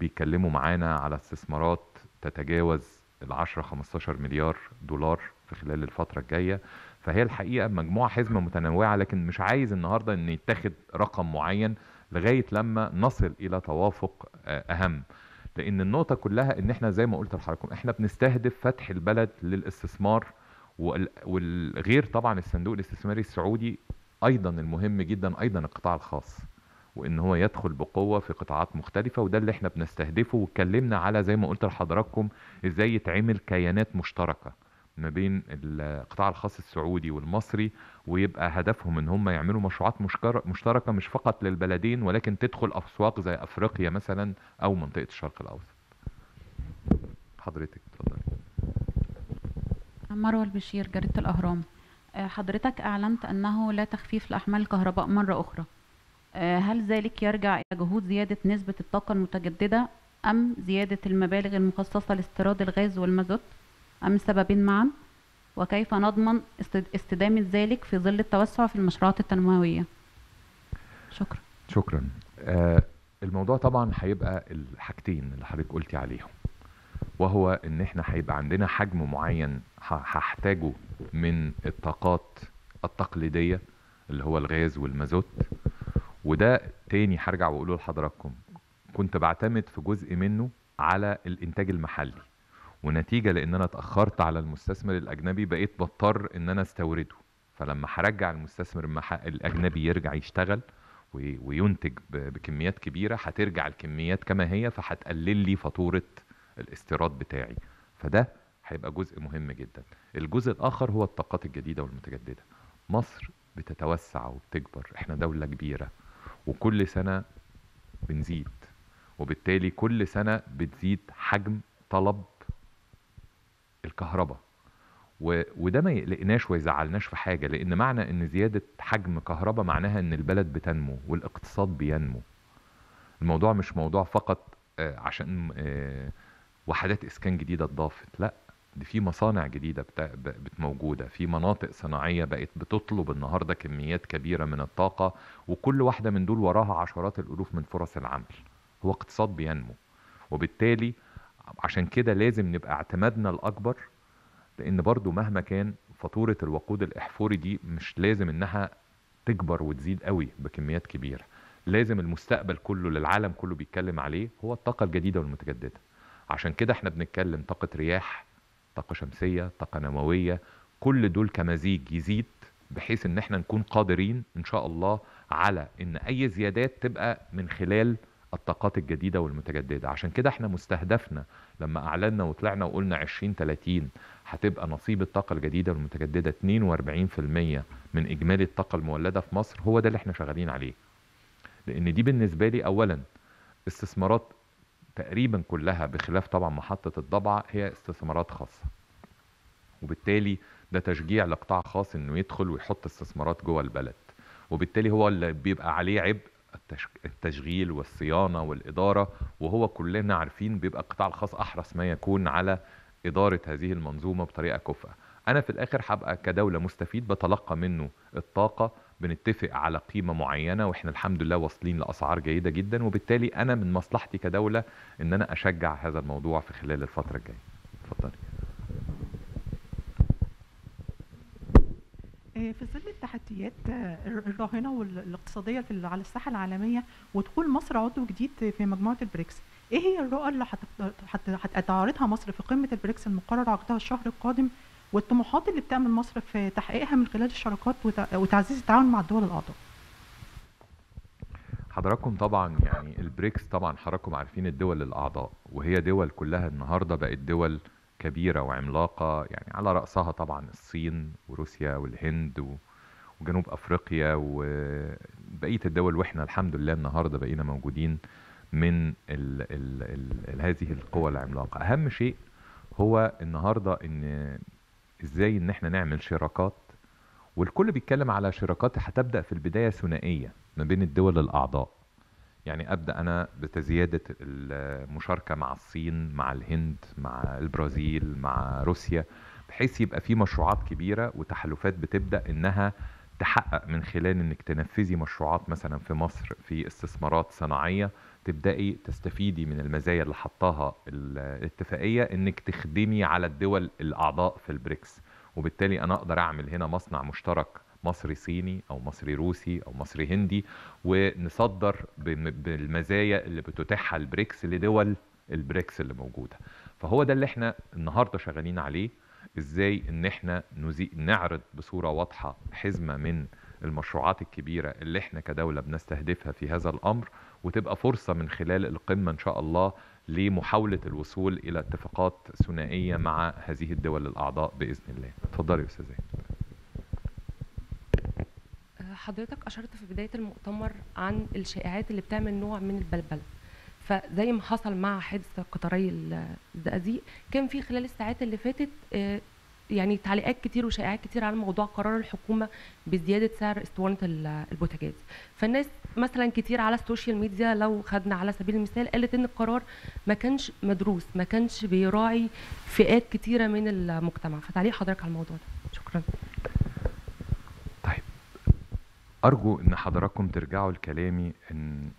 بيتكلموا معانا على استثمارات تتجاوز ال 10 15 مليار دولار في خلال الفترة الجاية فهي الحقيقة مجموعة حزمة متنوعة لكن مش عايز النهاردة ان يتاخد رقم معين لغايه لما نصل الى توافق آه، اهم لان النقطه كلها ان احنا زي ما قلت لحضراتكم احنا بنستهدف فتح البلد للاستثمار والغير طبعا الصندوق الاستثماري السعودي ايضا المهم جدا ايضا القطاع الخاص وان هو يدخل بقوه في قطاعات مختلفه وده اللي احنا بنستهدفه واتكلمنا على زي ما قلت لحضراتكم ازاي يتعمل كيانات مشتركه ما بين القطاع الخاص السعودي والمصري ويبقى هدفهم ان هم يعملوا مشروعات مشتركه مش فقط للبلدين ولكن تدخل اسواق زي افريقيا مثلا او منطقه الشرق الاوسط. حضرتك اتفضلي. مروه البشير جريده الاهرام آه، حضرتك اعلنت انه لا تخفيف لاحمال الكهرباء مره اخرى. آه، هل ذلك يرجع الى جهود زياده نسبه الطاقه المتجدده ام زياده المبالغ المخصصه لاستيراد الغاز والمازوت؟ أم سببين معا وكيف نضمن استدامة ذلك في ظل التوسع في المشروعات التنموية شكرا شكرا آه الموضوع طبعا هيبقى الحاجتين اللي حضرتك قلتي عليهم وهو ان احنا هيبقى عندنا حجم معين هحتاجه من الطاقات التقليديه اللي هو الغاز والمازوت وده تاني هرجع واقوله لحضراتكم كنت بعتمد في جزء منه على الانتاج المحلي ونتيجه لان انا اتاخرت على المستثمر الاجنبي بقيت بضطر ان انا استورده فلما هرجع المستثمر الاجنبي يرجع يشتغل وينتج بكميات كبيره هترجع الكميات كما هي فهتقلل لي فاتوره الاستيراد بتاعي فده هيبقى جزء مهم جدا الجزء الاخر هو الطاقات الجديده والمتجدده مصر بتتوسع وبتكبر احنا دوله كبيره وكل سنه بنزيد وبالتالي كل سنه بتزيد حجم طلب الكهرباء وده ما يقلقناش ويزعلناش في حاجه لان معنى ان زياده حجم كهرباء معناها ان البلد بتنمو والاقتصاد بينمو الموضوع مش موضوع فقط آه، عشان آه، وحدات اسكان جديده اتضافت لا دي في مصانع جديده موجوده في مناطق صناعيه بقت بتطلب النهارده كميات كبيره من الطاقه وكل واحده من دول وراها عشرات الالوف من فرص العمل هو اقتصاد بينمو وبالتالي عشان كده لازم نبقى اعتمادنا الاكبر لان برضو مهما كان فاتوره الوقود الاحفوري دي مش لازم انها تكبر وتزيد قوي بكميات كبيره لازم المستقبل كله للعالم كله بيتكلم عليه هو الطاقه الجديده والمتجدده عشان كده احنا بنتكلم طاقه رياح طاقه شمسيه طاقه نوويه كل دول كمزيج يزيد بحيث ان احنا نكون قادرين ان شاء الله على ان اي زيادات تبقى من خلال الطاقات الجديدة والمتجددة عشان كده احنا مستهدفنا لما اعلنا وطلعنا وقلنا 20 30 هتبقى نصيب الطاقة الجديدة والمتجددة 42% من اجمالي الطاقة المولدة في مصر هو ده اللي احنا شغالين عليه لان دي بالنسبة لي اولا استثمارات تقريبا كلها بخلاف طبعا محطة الضبعة هي استثمارات خاصة وبالتالي ده تشجيع لقطاع خاص انه يدخل ويحط استثمارات جوه البلد وبالتالي هو اللي بيبقى عليه عبء التشغيل والصيانة والإدارة وهو كلنا عارفين بيبقى القطاع الخاص أحرص ما يكون على إدارة هذه المنظومة بطريقة كفة أنا في الآخر هبقى كدولة مستفيد بتلقى منه الطاقة بنتفق على قيمة معينة وإحنا الحمد لله واصلين لأسعار جيدة جدا وبالتالي أنا من مصلحتي كدولة إن أنا أشجع هذا الموضوع في خلال الفترة الجاية اتفضلي آه، في ظل التحديات آه، الراهنه والاقتصاديه في على الساحه العالميه ودخول مصر عضو جديد في مجموعه البريكس ايه هي الرؤى اللي هتعرضها مصر في قمه البريكس المقرر عقدها الشهر القادم والطموحات اللي بتعمل مصر في تحقيقها من خلال الشراكات وتعزيز التعاون مع الدول الاعضاء حضراتكم طبعا يعني البريكس طبعا حضراتكم عارفين الدول الاعضاء وهي دول كلها النهارده بقت دول كبيره وعملاقه يعني على راسها طبعا الصين وروسيا والهند و... وجنوب افريقيا وبقيه الدول واحنا الحمد لله النهارده بقينا موجودين من الـ الـ الـ هذه القوى العملاقه اهم شيء هو النهارده ان ازاي ان احنا نعمل شراكات والكل بيتكلم على شراكات هتبدا في البدايه ثنائيه ما بين الدول الاعضاء يعني ابدا انا بتزياده المشاركه مع الصين مع الهند مع البرازيل مع روسيا بحيث يبقى في مشروعات كبيره وتحالفات بتبدا انها تحقق من خلال انك تنفذي مشروعات مثلا في مصر في استثمارات صناعيه تبداي تستفيدي من المزايا اللي حطاها الاتفاقيه انك تخدمي على الدول الاعضاء في البريكس وبالتالي انا اقدر اعمل هنا مصنع مشترك مصري صيني او مصري روسي او مصري هندي ونصدر بالمزايا اللي بتتاحها البريكس لدول البريكس اللي موجوده فهو ده اللي احنا النهارده شغالين عليه ازاي ان احنا نعرض بصوره واضحه حزمه من المشروعات الكبيره اللي احنا كدوله بنستهدفها في هذا الامر وتبقى فرصه من خلال القمه ان شاء الله لمحاوله الوصول الى اتفاقات ثنائيه مع هذه الدول الاعضاء باذن الله. اتفضلي يا استاذه. حضرتك اشرت في بدايه المؤتمر عن الشائعات اللي بتعمل نوع من البلبله فزي ما حصل مع حدث قطري الزقازيق كان في خلال الساعات اللي فاتت آه، يعني تعليقات كتير وشائعات كتير على موضوع قرار الحكومه بزياده سعر اسطوانه البوتاجاز فالناس مثلا كتير على السوشيال ميديا لو خدنا على سبيل المثال قالت ان القرار ما كانش مدروس ما كانش بيراعي فئات كتيره من المجتمع فتعليق حضرتك على الموضوع ده شكرا طيب ارجو ان حضراتكم ترجعوا لكلامي ان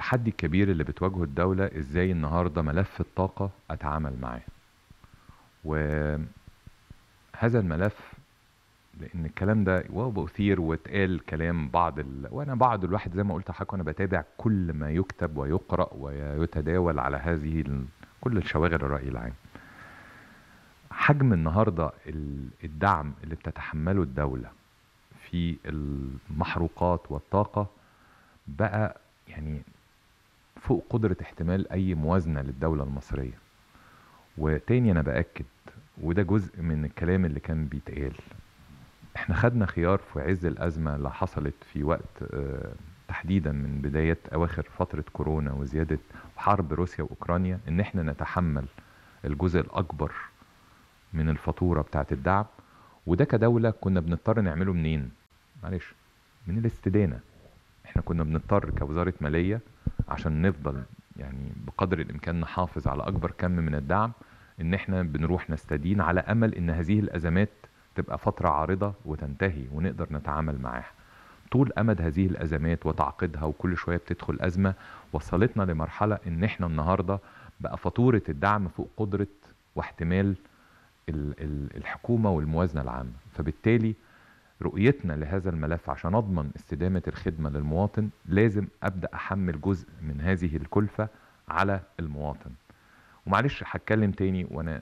التحدي الكبير اللي بتواجهه الدولة ازاي النهاردة ملف الطاقة اتعامل معاه وهذا الملف لان الكلام ده واو بأثير واتقال كلام بعض ال... وانا بعض الواحد زي ما قلت لحضرتك وانا بتابع كل ما يكتب ويقرا ويتداول على هذه ال... كل الشواغل الراي العام حجم النهارده الدعم اللي بتتحمله الدوله في المحروقات والطاقه بقى يعني فوق قدرة احتمال أي موازنة للدولة المصرية وتاني أنا بأكد وده جزء من الكلام اللي كان بيتقال احنا خدنا خيار في عز الأزمة اللي حصلت في وقت آه، تحديدا من بداية أواخر فترة كورونا وزيادة حرب روسيا وأوكرانيا إن احنا نتحمل الجزء الأكبر من الفاتورة بتاعة الدعم وده كدولة كنا بنضطر نعمله منين؟ معلش من الاستدانة احنا كنا بنضطر كوزارة مالية عشان نفضل يعني بقدر الامكان نحافظ على اكبر كم من الدعم ان احنا بنروح نستدين على امل ان هذه الازمات تبقى فتره عارضه وتنتهي ونقدر نتعامل معاها طول امد هذه الازمات وتعقيدها وكل شويه بتدخل ازمه وصلتنا لمرحله ان احنا النهارده بقى فاتوره الدعم فوق قدره واحتمال الحكومه والموازنه العامه فبالتالي رؤيتنا لهذا الملف عشان اضمن استدامه الخدمه للمواطن لازم ابدا احمل جزء من هذه الكلفه على المواطن ومعلش هتكلم تاني وانا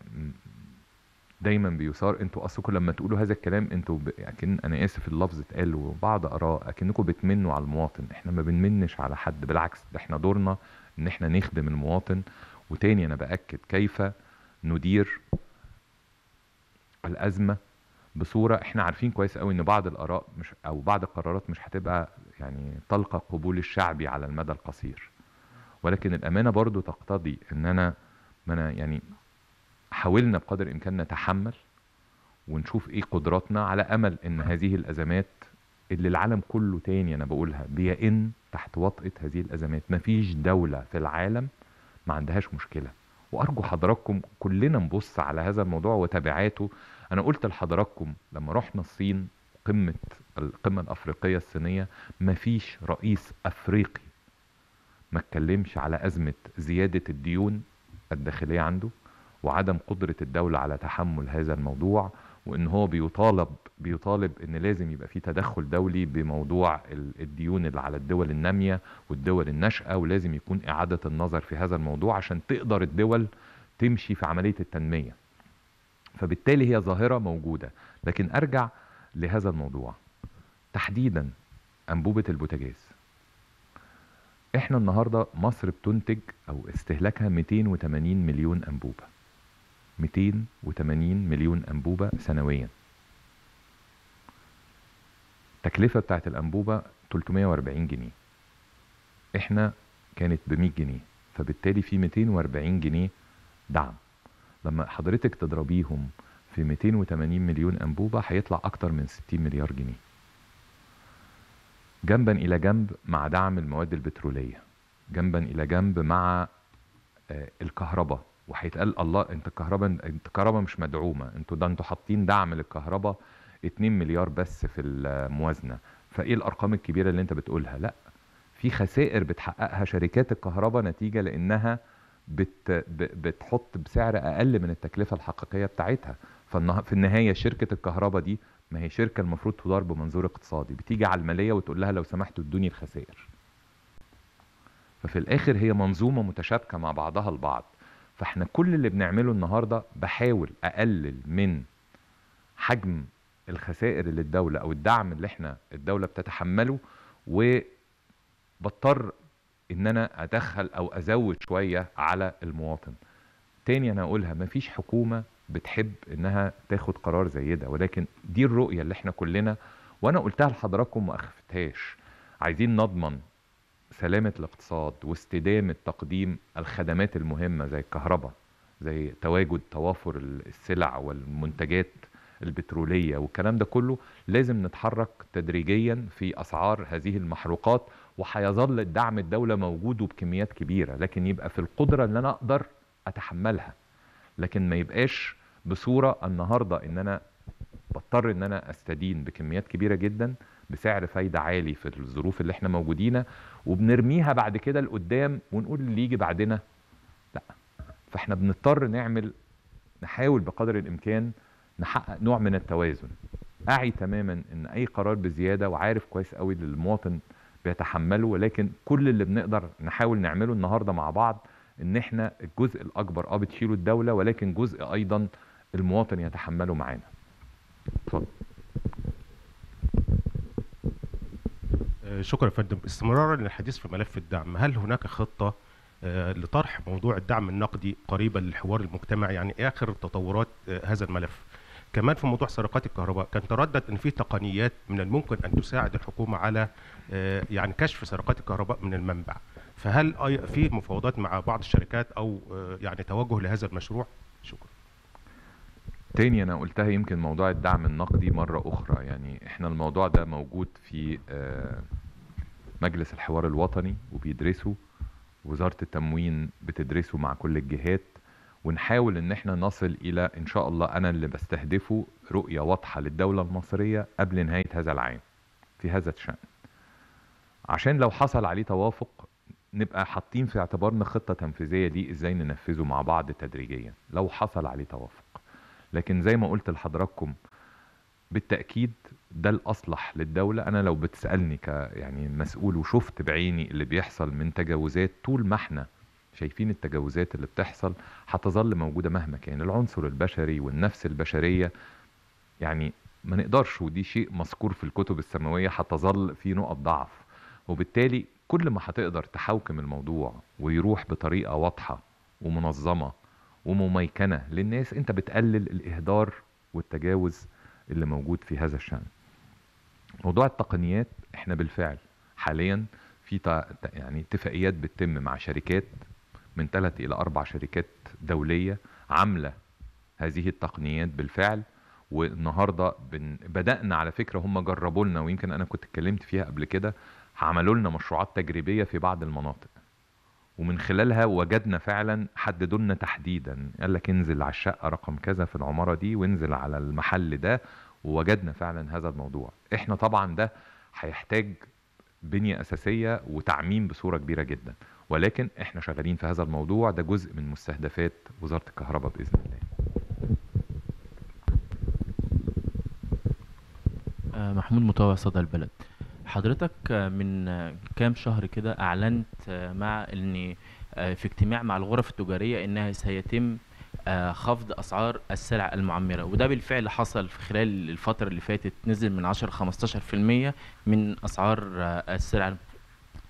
دايما بيثار انتوا اصلكم لما تقولوا هذا الكلام انتوا ب... اكن انا اسف اللفظ اتقال وبعض اراء اكنكم بتمنوا على المواطن احنا ما بنمنش على حد بالعكس ده احنا دورنا ان احنا نخدم المواطن وتاني انا باكد كيف ندير الازمه بصوره احنا عارفين كويس قوي ان بعض الاراء مش او بعض القرارات مش هتبقى يعني تلقى قبول الشعبي على المدى القصير ولكن الامانه برضو تقتضي ان انا ما انا يعني حاولنا بقدر الامكان نتحمل ونشوف ايه قدراتنا على امل ان هذه الازمات اللي العالم كله تاني انا بقولها بيئن تحت وطئه هذه الازمات مفيش دوله في العالم ما عندهاش مشكله وارجو حضراتكم كلنا نبص على هذا الموضوع وتبعاته انا قلت لحضراتكم لما رحنا الصين قمه القمه الافريقيه الصينيه مفيش رئيس افريقي ما اتكلمش على ازمه زياده الديون الداخليه عنده وعدم قدره الدوله على تحمل هذا الموضوع وان هو بيطالب بيطالب ان لازم يبقى في تدخل دولي بموضوع الديون اللي على الدول الناميه والدول الناشئه ولازم يكون اعاده النظر في هذا الموضوع عشان تقدر الدول تمشي في عمليه التنميه فبالتالي هي ظاهرة موجودة لكن أرجع لهذا الموضوع تحديدا أنبوبة البوتاجاز احنا النهاردة مصر بتنتج أو استهلاكها 280 مليون أنبوبة 280 مليون أنبوبة سنويا تكلفة بتاعت الأنبوبة 340 جنيه احنا كانت ب 100 جنيه فبالتالي في 240 جنيه دعم لما حضرتك تضربيهم في 280 مليون أنبوبة هيطلع أكتر من 60 مليار جنيه جنبا إلى جنب مع دعم المواد البترولية جنبا إلى جنب مع آه، الكهرباء وهيتقال الله انت الكهرباء انت الكهرباء مش مدعومه انتوا ده انتوا حاطين دعم للكهرباء 2 مليار بس في الموازنه فايه الارقام الكبيره اللي انت بتقولها لا في خسائر بتحققها شركات الكهرباء نتيجه لانها بت بتحط بسعر اقل من التكلفه الحقيقيه بتاعتها في النهايه شركه الكهرباء دي ما هي شركه المفروض تدار بمنظور اقتصادي بتيجي على الماليه وتقول لها لو سمحتوا ادوني الخسائر ففي الاخر هي منظومه متشابكه مع بعضها البعض فاحنا كل اللي بنعمله النهارده بحاول اقلل من حجم الخسائر اللي الدوله او الدعم اللي احنا الدوله بتتحمله وبضطر ان انا ادخل او ازود شويه على المواطن تاني انا اقولها مفيش حكومه بتحب انها تاخد قرار زي ده ولكن دي الرؤيه اللي احنا كلنا وانا قلتها لحضراتكم وما اخفتهاش عايزين نضمن سلامه الاقتصاد واستدامه تقديم الخدمات المهمه زي الكهرباء زي تواجد توافر السلع والمنتجات البتروليه والكلام ده كله لازم نتحرك تدريجيا في اسعار هذه المحروقات وهيظل الدعم الدوله موجود وبكميات كبيره لكن يبقى في القدره ان انا اقدر اتحملها لكن ما يبقاش بصوره النهارده ان انا بضطر ان انا استدين بكميات كبيره جدا بسعر فايده عالي في الظروف اللي احنا موجودينها وبنرميها بعد كده لقدام ونقول اللي يجي بعدنا لا فاحنا بنضطر نعمل نحاول بقدر الامكان نحقق نوع من التوازن اعي تماما ان اي قرار بزياده وعارف كويس قوي للمواطن بيتحملوا ولكن كل اللي بنقدر نحاول نعمله النهارده مع بعض ان احنا الجزء الاكبر اه بتشيله الدوله ولكن جزء ايضا المواطن يتحمله معانا. اتفضل. آه شكرا يا فندم استمرارا للحديث في ملف الدعم هل هناك خطه آه لطرح موضوع الدعم النقدي قريبا للحوار المجتمعي يعني إيه اخر تطورات آه هذا الملف كمان في موضوع سرقات الكهرباء كان تردد ان في تقنيات من الممكن ان تساعد الحكومه على آه، يعني كشف سرقات الكهرباء من المنبع فهل في مفاوضات مع بعض الشركات او آه، يعني توجه لهذا المشروع شكرا تاني انا قلتها يمكن موضوع الدعم النقدي مره اخرى يعني احنا الموضوع ده موجود في آه، مجلس الحوار الوطني وبيدرسه وزاره التموين بتدرسه مع كل الجهات ونحاول ان احنا نصل الى ان شاء الله انا اللي بستهدفه رؤيه واضحه للدوله المصريه قبل نهايه هذا العام في هذا الشان عشان لو حصل عليه توافق نبقى حاطين في اعتبارنا خطه تنفيذيه دي ازاي ننفذه مع بعض تدريجيا لو حصل عليه توافق لكن زي ما قلت لحضراتكم بالتاكيد ده الاصلح للدوله انا لو بتسالني ك يعني مسؤول وشفت بعيني اللي بيحصل من تجاوزات طول ما احنا شايفين التجاوزات اللي بتحصل هتظل موجودة مهما كان العنصر البشري والنفس البشرية يعني ما نقدرش ودي شيء مذكور في الكتب السماوية هتظل في نقط ضعف وبالتالي كل ما هتقدر تحوكم الموضوع ويروح بطريقة واضحة ومنظمة ومميكنة للناس انت بتقلل الإهدار والتجاوز اللي موجود في هذا الشأن موضوع التقنيات احنا بالفعل حاليا في يعني اتفاقيات بتتم مع شركات من ثلاث إلى أربع شركات دولية عاملة هذه التقنيات بالفعل والنهارده بدأنا على فكرة هم جربوا لنا ويمكن أنا كنت اتكلمت فيها قبل كده عملوا لنا مشروعات تجريبية في بعض المناطق ومن خلالها وجدنا فعلا حددوا لنا تحديدا قال لك انزل على الشقه رقم كذا في العماره دي وانزل على المحل ده ووجدنا فعلا هذا الموضوع احنا طبعا ده هيحتاج بنيه اساسيه وتعميم بصوره كبيره جدا ولكن احنا شغالين في هذا الموضوع ده جزء من مستهدفات وزاره الكهرباء باذن الله آه، محمود مطاوع صدى البلد حضرتك آه، من آه، كام شهر كده اعلنت مع ان في اجتماع مع الغرف التجاريه انها سيتم خفض اسعار السلع المعمره وده بالفعل حصل في خلال الفتره اللي فاتت نزل من 10 15% من اسعار السلع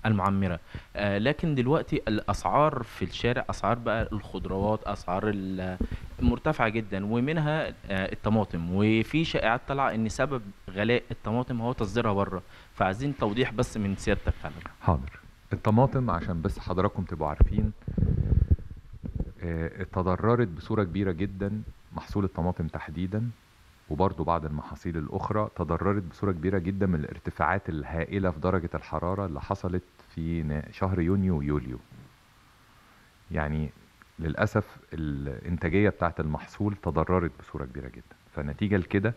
المعمره آه لكن دلوقتي الاسعار في الشارع اسعار بقى الخضروات اسعار مرتفعه جدا ومنها آه الطماطم وفي شائعات طالعه ان سبب غلاء الطماطم هو تصديرها بره فعايزين توضيح بس من سيادتك فعلا حاضر الطماطم عشان بس حضراتكم تبقوا عارفين آه تضررت بصوره كبيره جدا محصول الطماطم تحديدا وبرضه بعض المحاصيل الأخرى تضررت بصورة كبيرة جدا من الارتفاعات الهائلة في درجة الحرارة اللي حصلت في شهر يونيو ويوليو يعني للأسف الإنتاجية بتاعة المحصول تضررت بصورة كبيرة جدا فنتيجة لكده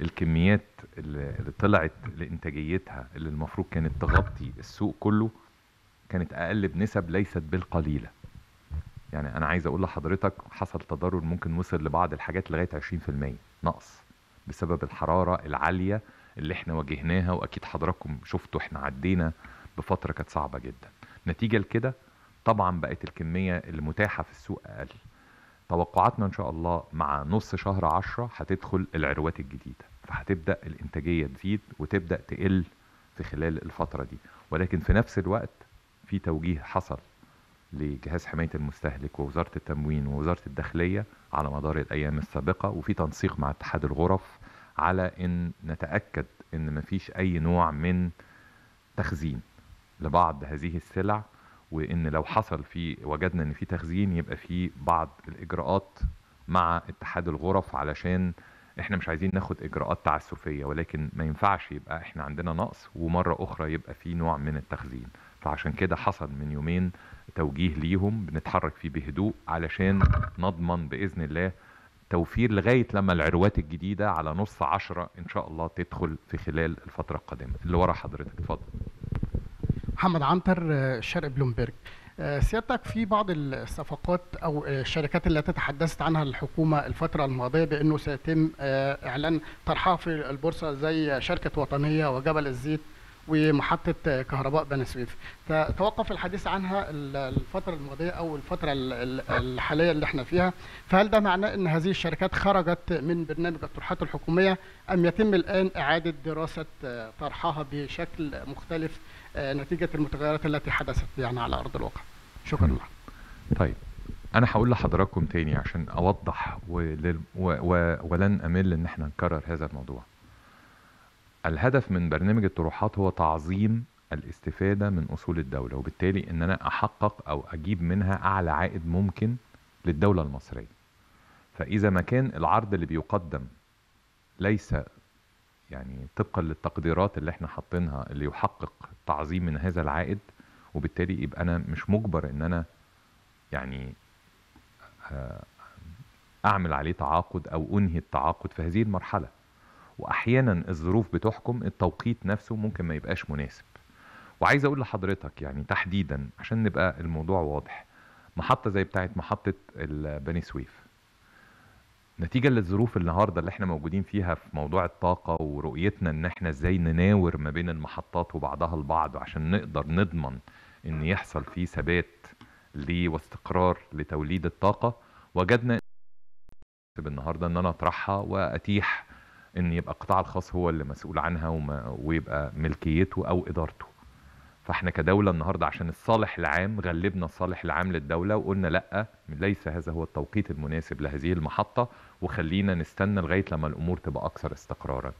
الكميات اللي طلعت لإنتاجيتها اللي المفروض كانت تغطي السوق كله كانت أقل بنسب ليست بالقليلة يعني أنا عايز أقول لحضرتك حصل تضرر ممكن وصل لبعض الحاجات لغاية 20% نقص بسبب الحراره العاليه اللي احنا واجهناها واكيد حضراتكم شفتوا احنا عدينا بفتره كانت صعبه جدا نتيجه لكده طبعا بقت الكميه المتاحه في السوق اقل توقعاتنا ان شاء الله مع نص شهر عشرة هتدخل العروات الجديده فهتبدا الانتاجيه تزيد وتبدا تقل في خلال الفتره دي ولكن في نفس الوقت في توجيه حصل لجهاز حمايه المستهلك ووزاره التموين ووزاره الداخليه على مدار الايام السابقه وفي تنسيق مع اتحاد الغرف على ان نتاكد ان مفيش اي نوع من تخزين لبعض هذه السلع وان لو حصل في وجدنا ان في تخزين يبقى في بعض الاجراءات مع اتحاد الغرف علشان احنا مش عايزين ناخد اجراءات تعسفيه ولكن ما ينفعش يبقى احنا عندنا نقص ومره اخرى يبقى في نوع من التخزين فعشان كده حصل من يومين توجيه ليهم بنتحرك فيه بهدوء علشان نضمن باذن الله توفير لغايه لما العروات الجديده على نص عشرة ان شاء الله تدخل في خلال الفتره القادمه اللي ورا حضرتك اتفضل محمد عنتر شرق بلومبرج آه، سيادتك في بعض الصفقات او الشركات التي تحدثت عنها الحكومه الفتره الماضيه بانه سيتم آه، اعلان طرحها في البورصه زي شركه وطنيه وجبل الزيت ومحطة كهرباء بني سويف فتوقف الحديث عنها الفترة الماضية أو الفترة الحالية اللي احنا فيها فهل ده معناه أن هذه الشركات خرجت من برنامج الطروحات الحكومية أم يتم الآن إعادة دراسة طرحها بشكل مختلف آه، نتيجة المتغيرات التي حدثت يعني على أرض الواقع شكرا لك طيب انا هقول لحضراتكم تاني عشان اوضح ولن امل ان احنا نكرر هذا الموضوع الهدف من برنامج الطروحات هو تعظيم الاستفادة من أصول الدولة وبالتالي إن أنا أحقق أو أجيب منها أعلى عائد ممكن للدولة المصرية فإذا ما كان العرض اللي بيقدم ليس يعني طبقا للتقديرات اللي احنا حاطينها اللي يحقق تعظيم من هذا العائد وبالتالي يبقى أنا مش مجبر إن أنا يعني آه، أعمل عليه تعاقد أو أنهي التعاقد في هذه المرحلة واحيانا الظروف بتحكم التوقيت نفسه ممكن ما يبقاش مناسب وعايز اقول لحضرتك يعني تحديدا عشان نبقى الموضوع واضح محطه زي بتاعه محطه بني سويف نتيجه للظروف النهارده اللي احنا موجودين فيها في موضوع الطاقه ورؤيتنا ان احنا ازاي نناور ما بين المحطات وبعضها البعض عشان نقدر نضمن ان يحصل فيه ثبات لي واستقرار لتوليد الطاقه وجدنا النهاردة ان انا اطرحها واتيح ان يبقى القطاع الخاص هو اللي مسؤول عنها وما ويبقى ملكيته او ادارته فاحنا كدوله النهارده عشان الصالح العام غلبنا الصالح العام للدوله وقلنا لا ليس هذا هو التوقيت المناسب لهذه المحطه وخلينا نستنى لغايه لما الامور تبقى اكثر استقرارا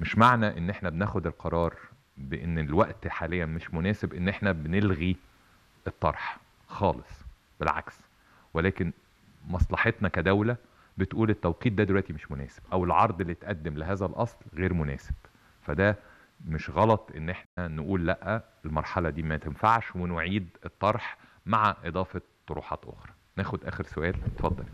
مش معنى ان احنا بناخد القرار بان الوقت حاليا مش مناسب ان احنا بنلغي الطرح خالص بالعكس ولكن مصلحتنا كدوله بتقول التوقيت ده دلوقتي مش مناسب او العرض اللي اتقدم لهذا الاصل غير مناسب فده مش غلط ان احنا نقول لا المرحله دي ما تنفعش ونعيد الطرح مع اضافه طروحات اخرى ناخد اخر سؤال اتفضل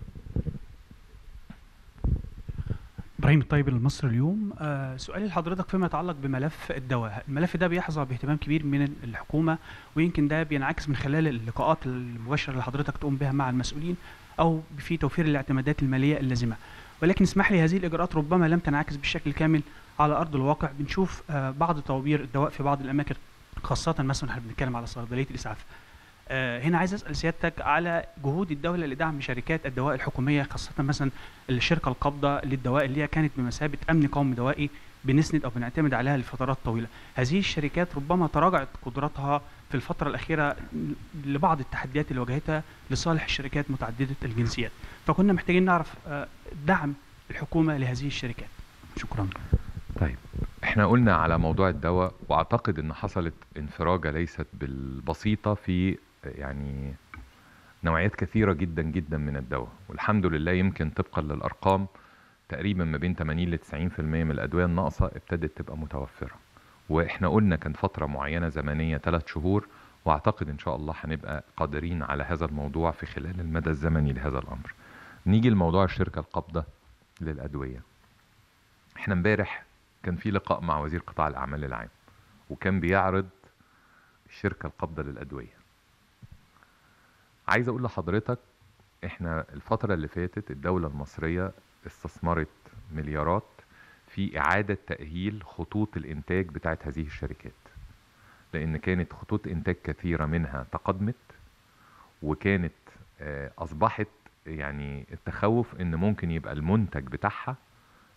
ابراهيم الطيب المصري اليوم آه، سؤالي لحضرتك فيما يتعلق بملف الدواء الملف ده بيحظى باهتمام كبير من الحكومه ويمكن ده بينعكس من خلال اللقاءات المباشره اللي حضرتك تقوم بها مع المسؤولين أو في توفير الاعتمادات المالية اللازمة ولكن اسمح لي هذه الإجراءات ربما لم تنعكس بالشكل الكامل على أرض الواقع بنشوف آه، بعض طوابير الدواء في بعض الأماكن خاصة مثلا احنا بنتكلم على صيدلية الإسعاف آه، هنا عايز اسال سيادتك على جهود الدوله لدعم شركات الدواء الحكوميه خاصه مثلا الشركه القابضه للدواء اللي هي كانت بمثابه امن قومي دوائي بنسند او بنعتمد عليها لفترات طويله، هذه الشركات ربما تراجعت قدراتها في الفترة الأخيرة لبعض التحديات اللي واجهتها لصالح الشركات متعددة الجنسيات فكنا محتاجين نعرف آه، دعم الحكومة لهذه الشركات شكرا طيب احنا قلنا على موضوع الدواء واعتقد ان حصلت انفراجه ليست بالبسيطه في يعني نوعيات كثيره جدا جدا من الدواء والحمد لله يمكن طبقا للارقام تقريبا ما بين 80 ل 90% من الادويه الناقصه ابتدت تبقى متوفره واحنا قلنا كان فتره معينه زمنيه ثلاث شهور واعتقد ان شاء الله هنبقى قادرين على هذا الموضوع في خلال المدى الزمني لهذا الامر نيجي لموضوع الشركه القابضه للادويه احنا امبارح كان في لقاء مع وزير قطاع الاعمال العام وكان بيعرض الشركه القابضه للادويه عايز اقول لحضرتك احنا الفتره اللي فاتت الدوله المصريه استثمرت مليارات في إعادة تأهيل خطوط الإنتاج بتاعت هذه الشركات لأن كانت خطوط إنتاج كثيرة منها تقدمت وكانت آه، أصبحت يعني التخوف إن ممكن يبقى المنتج بتاعها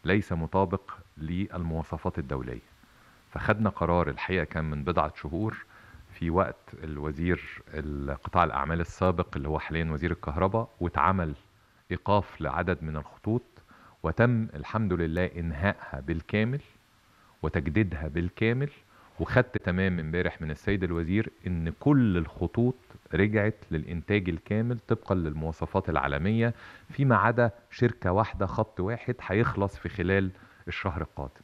ليس مطابق للمواصفات الدولية فخدنا قرار الحقيقة كان من بضعة شهور في وقت الوزير القطاع الأعمال السابق اللي هو حاليا وزير الكهرباء واتعمل إيقاف لعدد من الخطوط وتم الحمد لله انهائها بالكامل وتجديدها بالكامل وخدت تمام امبارح من السيد الوزير ان كل الخطوط رجعت للانتاج الكامل طبقا للمواصفات العالميه فيما عدا شركه واحده خط واحد هيخلص في خلال الشهر القادم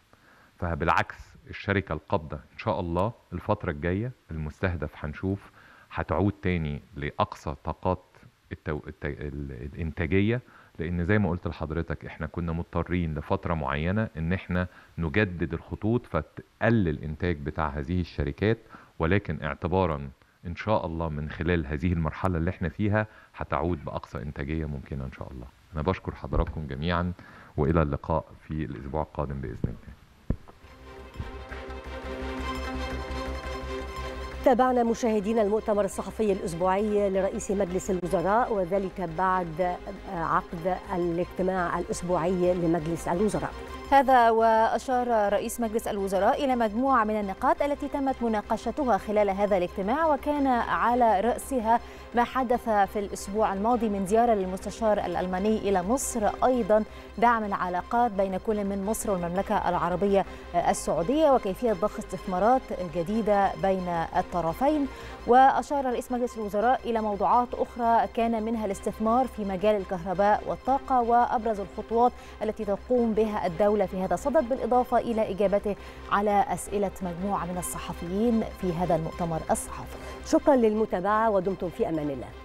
فبالعكس الشركه القابضه ان شاء الله الفتره الجايه المستهدف هنشوف هتعود تاني لاقصى طاقات التو... الت... الانتاجيه لان زي ما قلت لحضرتك احنا كنا مضطرين لفتره معينه ان احنا نجدد الخطوط فتقل الانتاج بتاع هذه الشركات ولكن اعتبارا ان شاء الله من خلال هذه المرحله اللي احنا فيها هتعود باقصى انتاجيه ممكنه ان شاء الله انا بشكر حضراتكم جميعا والى اللقاء في الاسبوع القادم باذن الله تابعنا مشاهدينا المؤتمر الصحفي الأسبوعي لرئيس مجلس الوزراء وذلك بعد آه، عقد الاجتماع الأسبوعي لمجلس الوزراء هذا وأشار رئيس مجلس الوزراء إلى مجموعة من النقاط التي تمت مناقشتها خلال هذا الاجتماع وكان على رأسها ما حدث في الأسبوع الماضي من زيارة للمستشار الألماني إلى مصر أيضا دعم العلاقات بين كل من مصر والمملكة العربية السعودية وكيفية ضخ استثمارات جديدة بين الطرفين وأشار رئيس مجلس الوزراء إلى موضوعات أخرى كان منها الاستثمار في مجال الكهرباء والطاقة وأبرز الخطوات التي تقوم بها الدولة في هذا الصدد بالإضافة إلى إجابته على أسئلة مجموعة من الصحفيين في هذا المؤتمر الصحفي شكرا للمتابعة ودمتم في أمان Manela.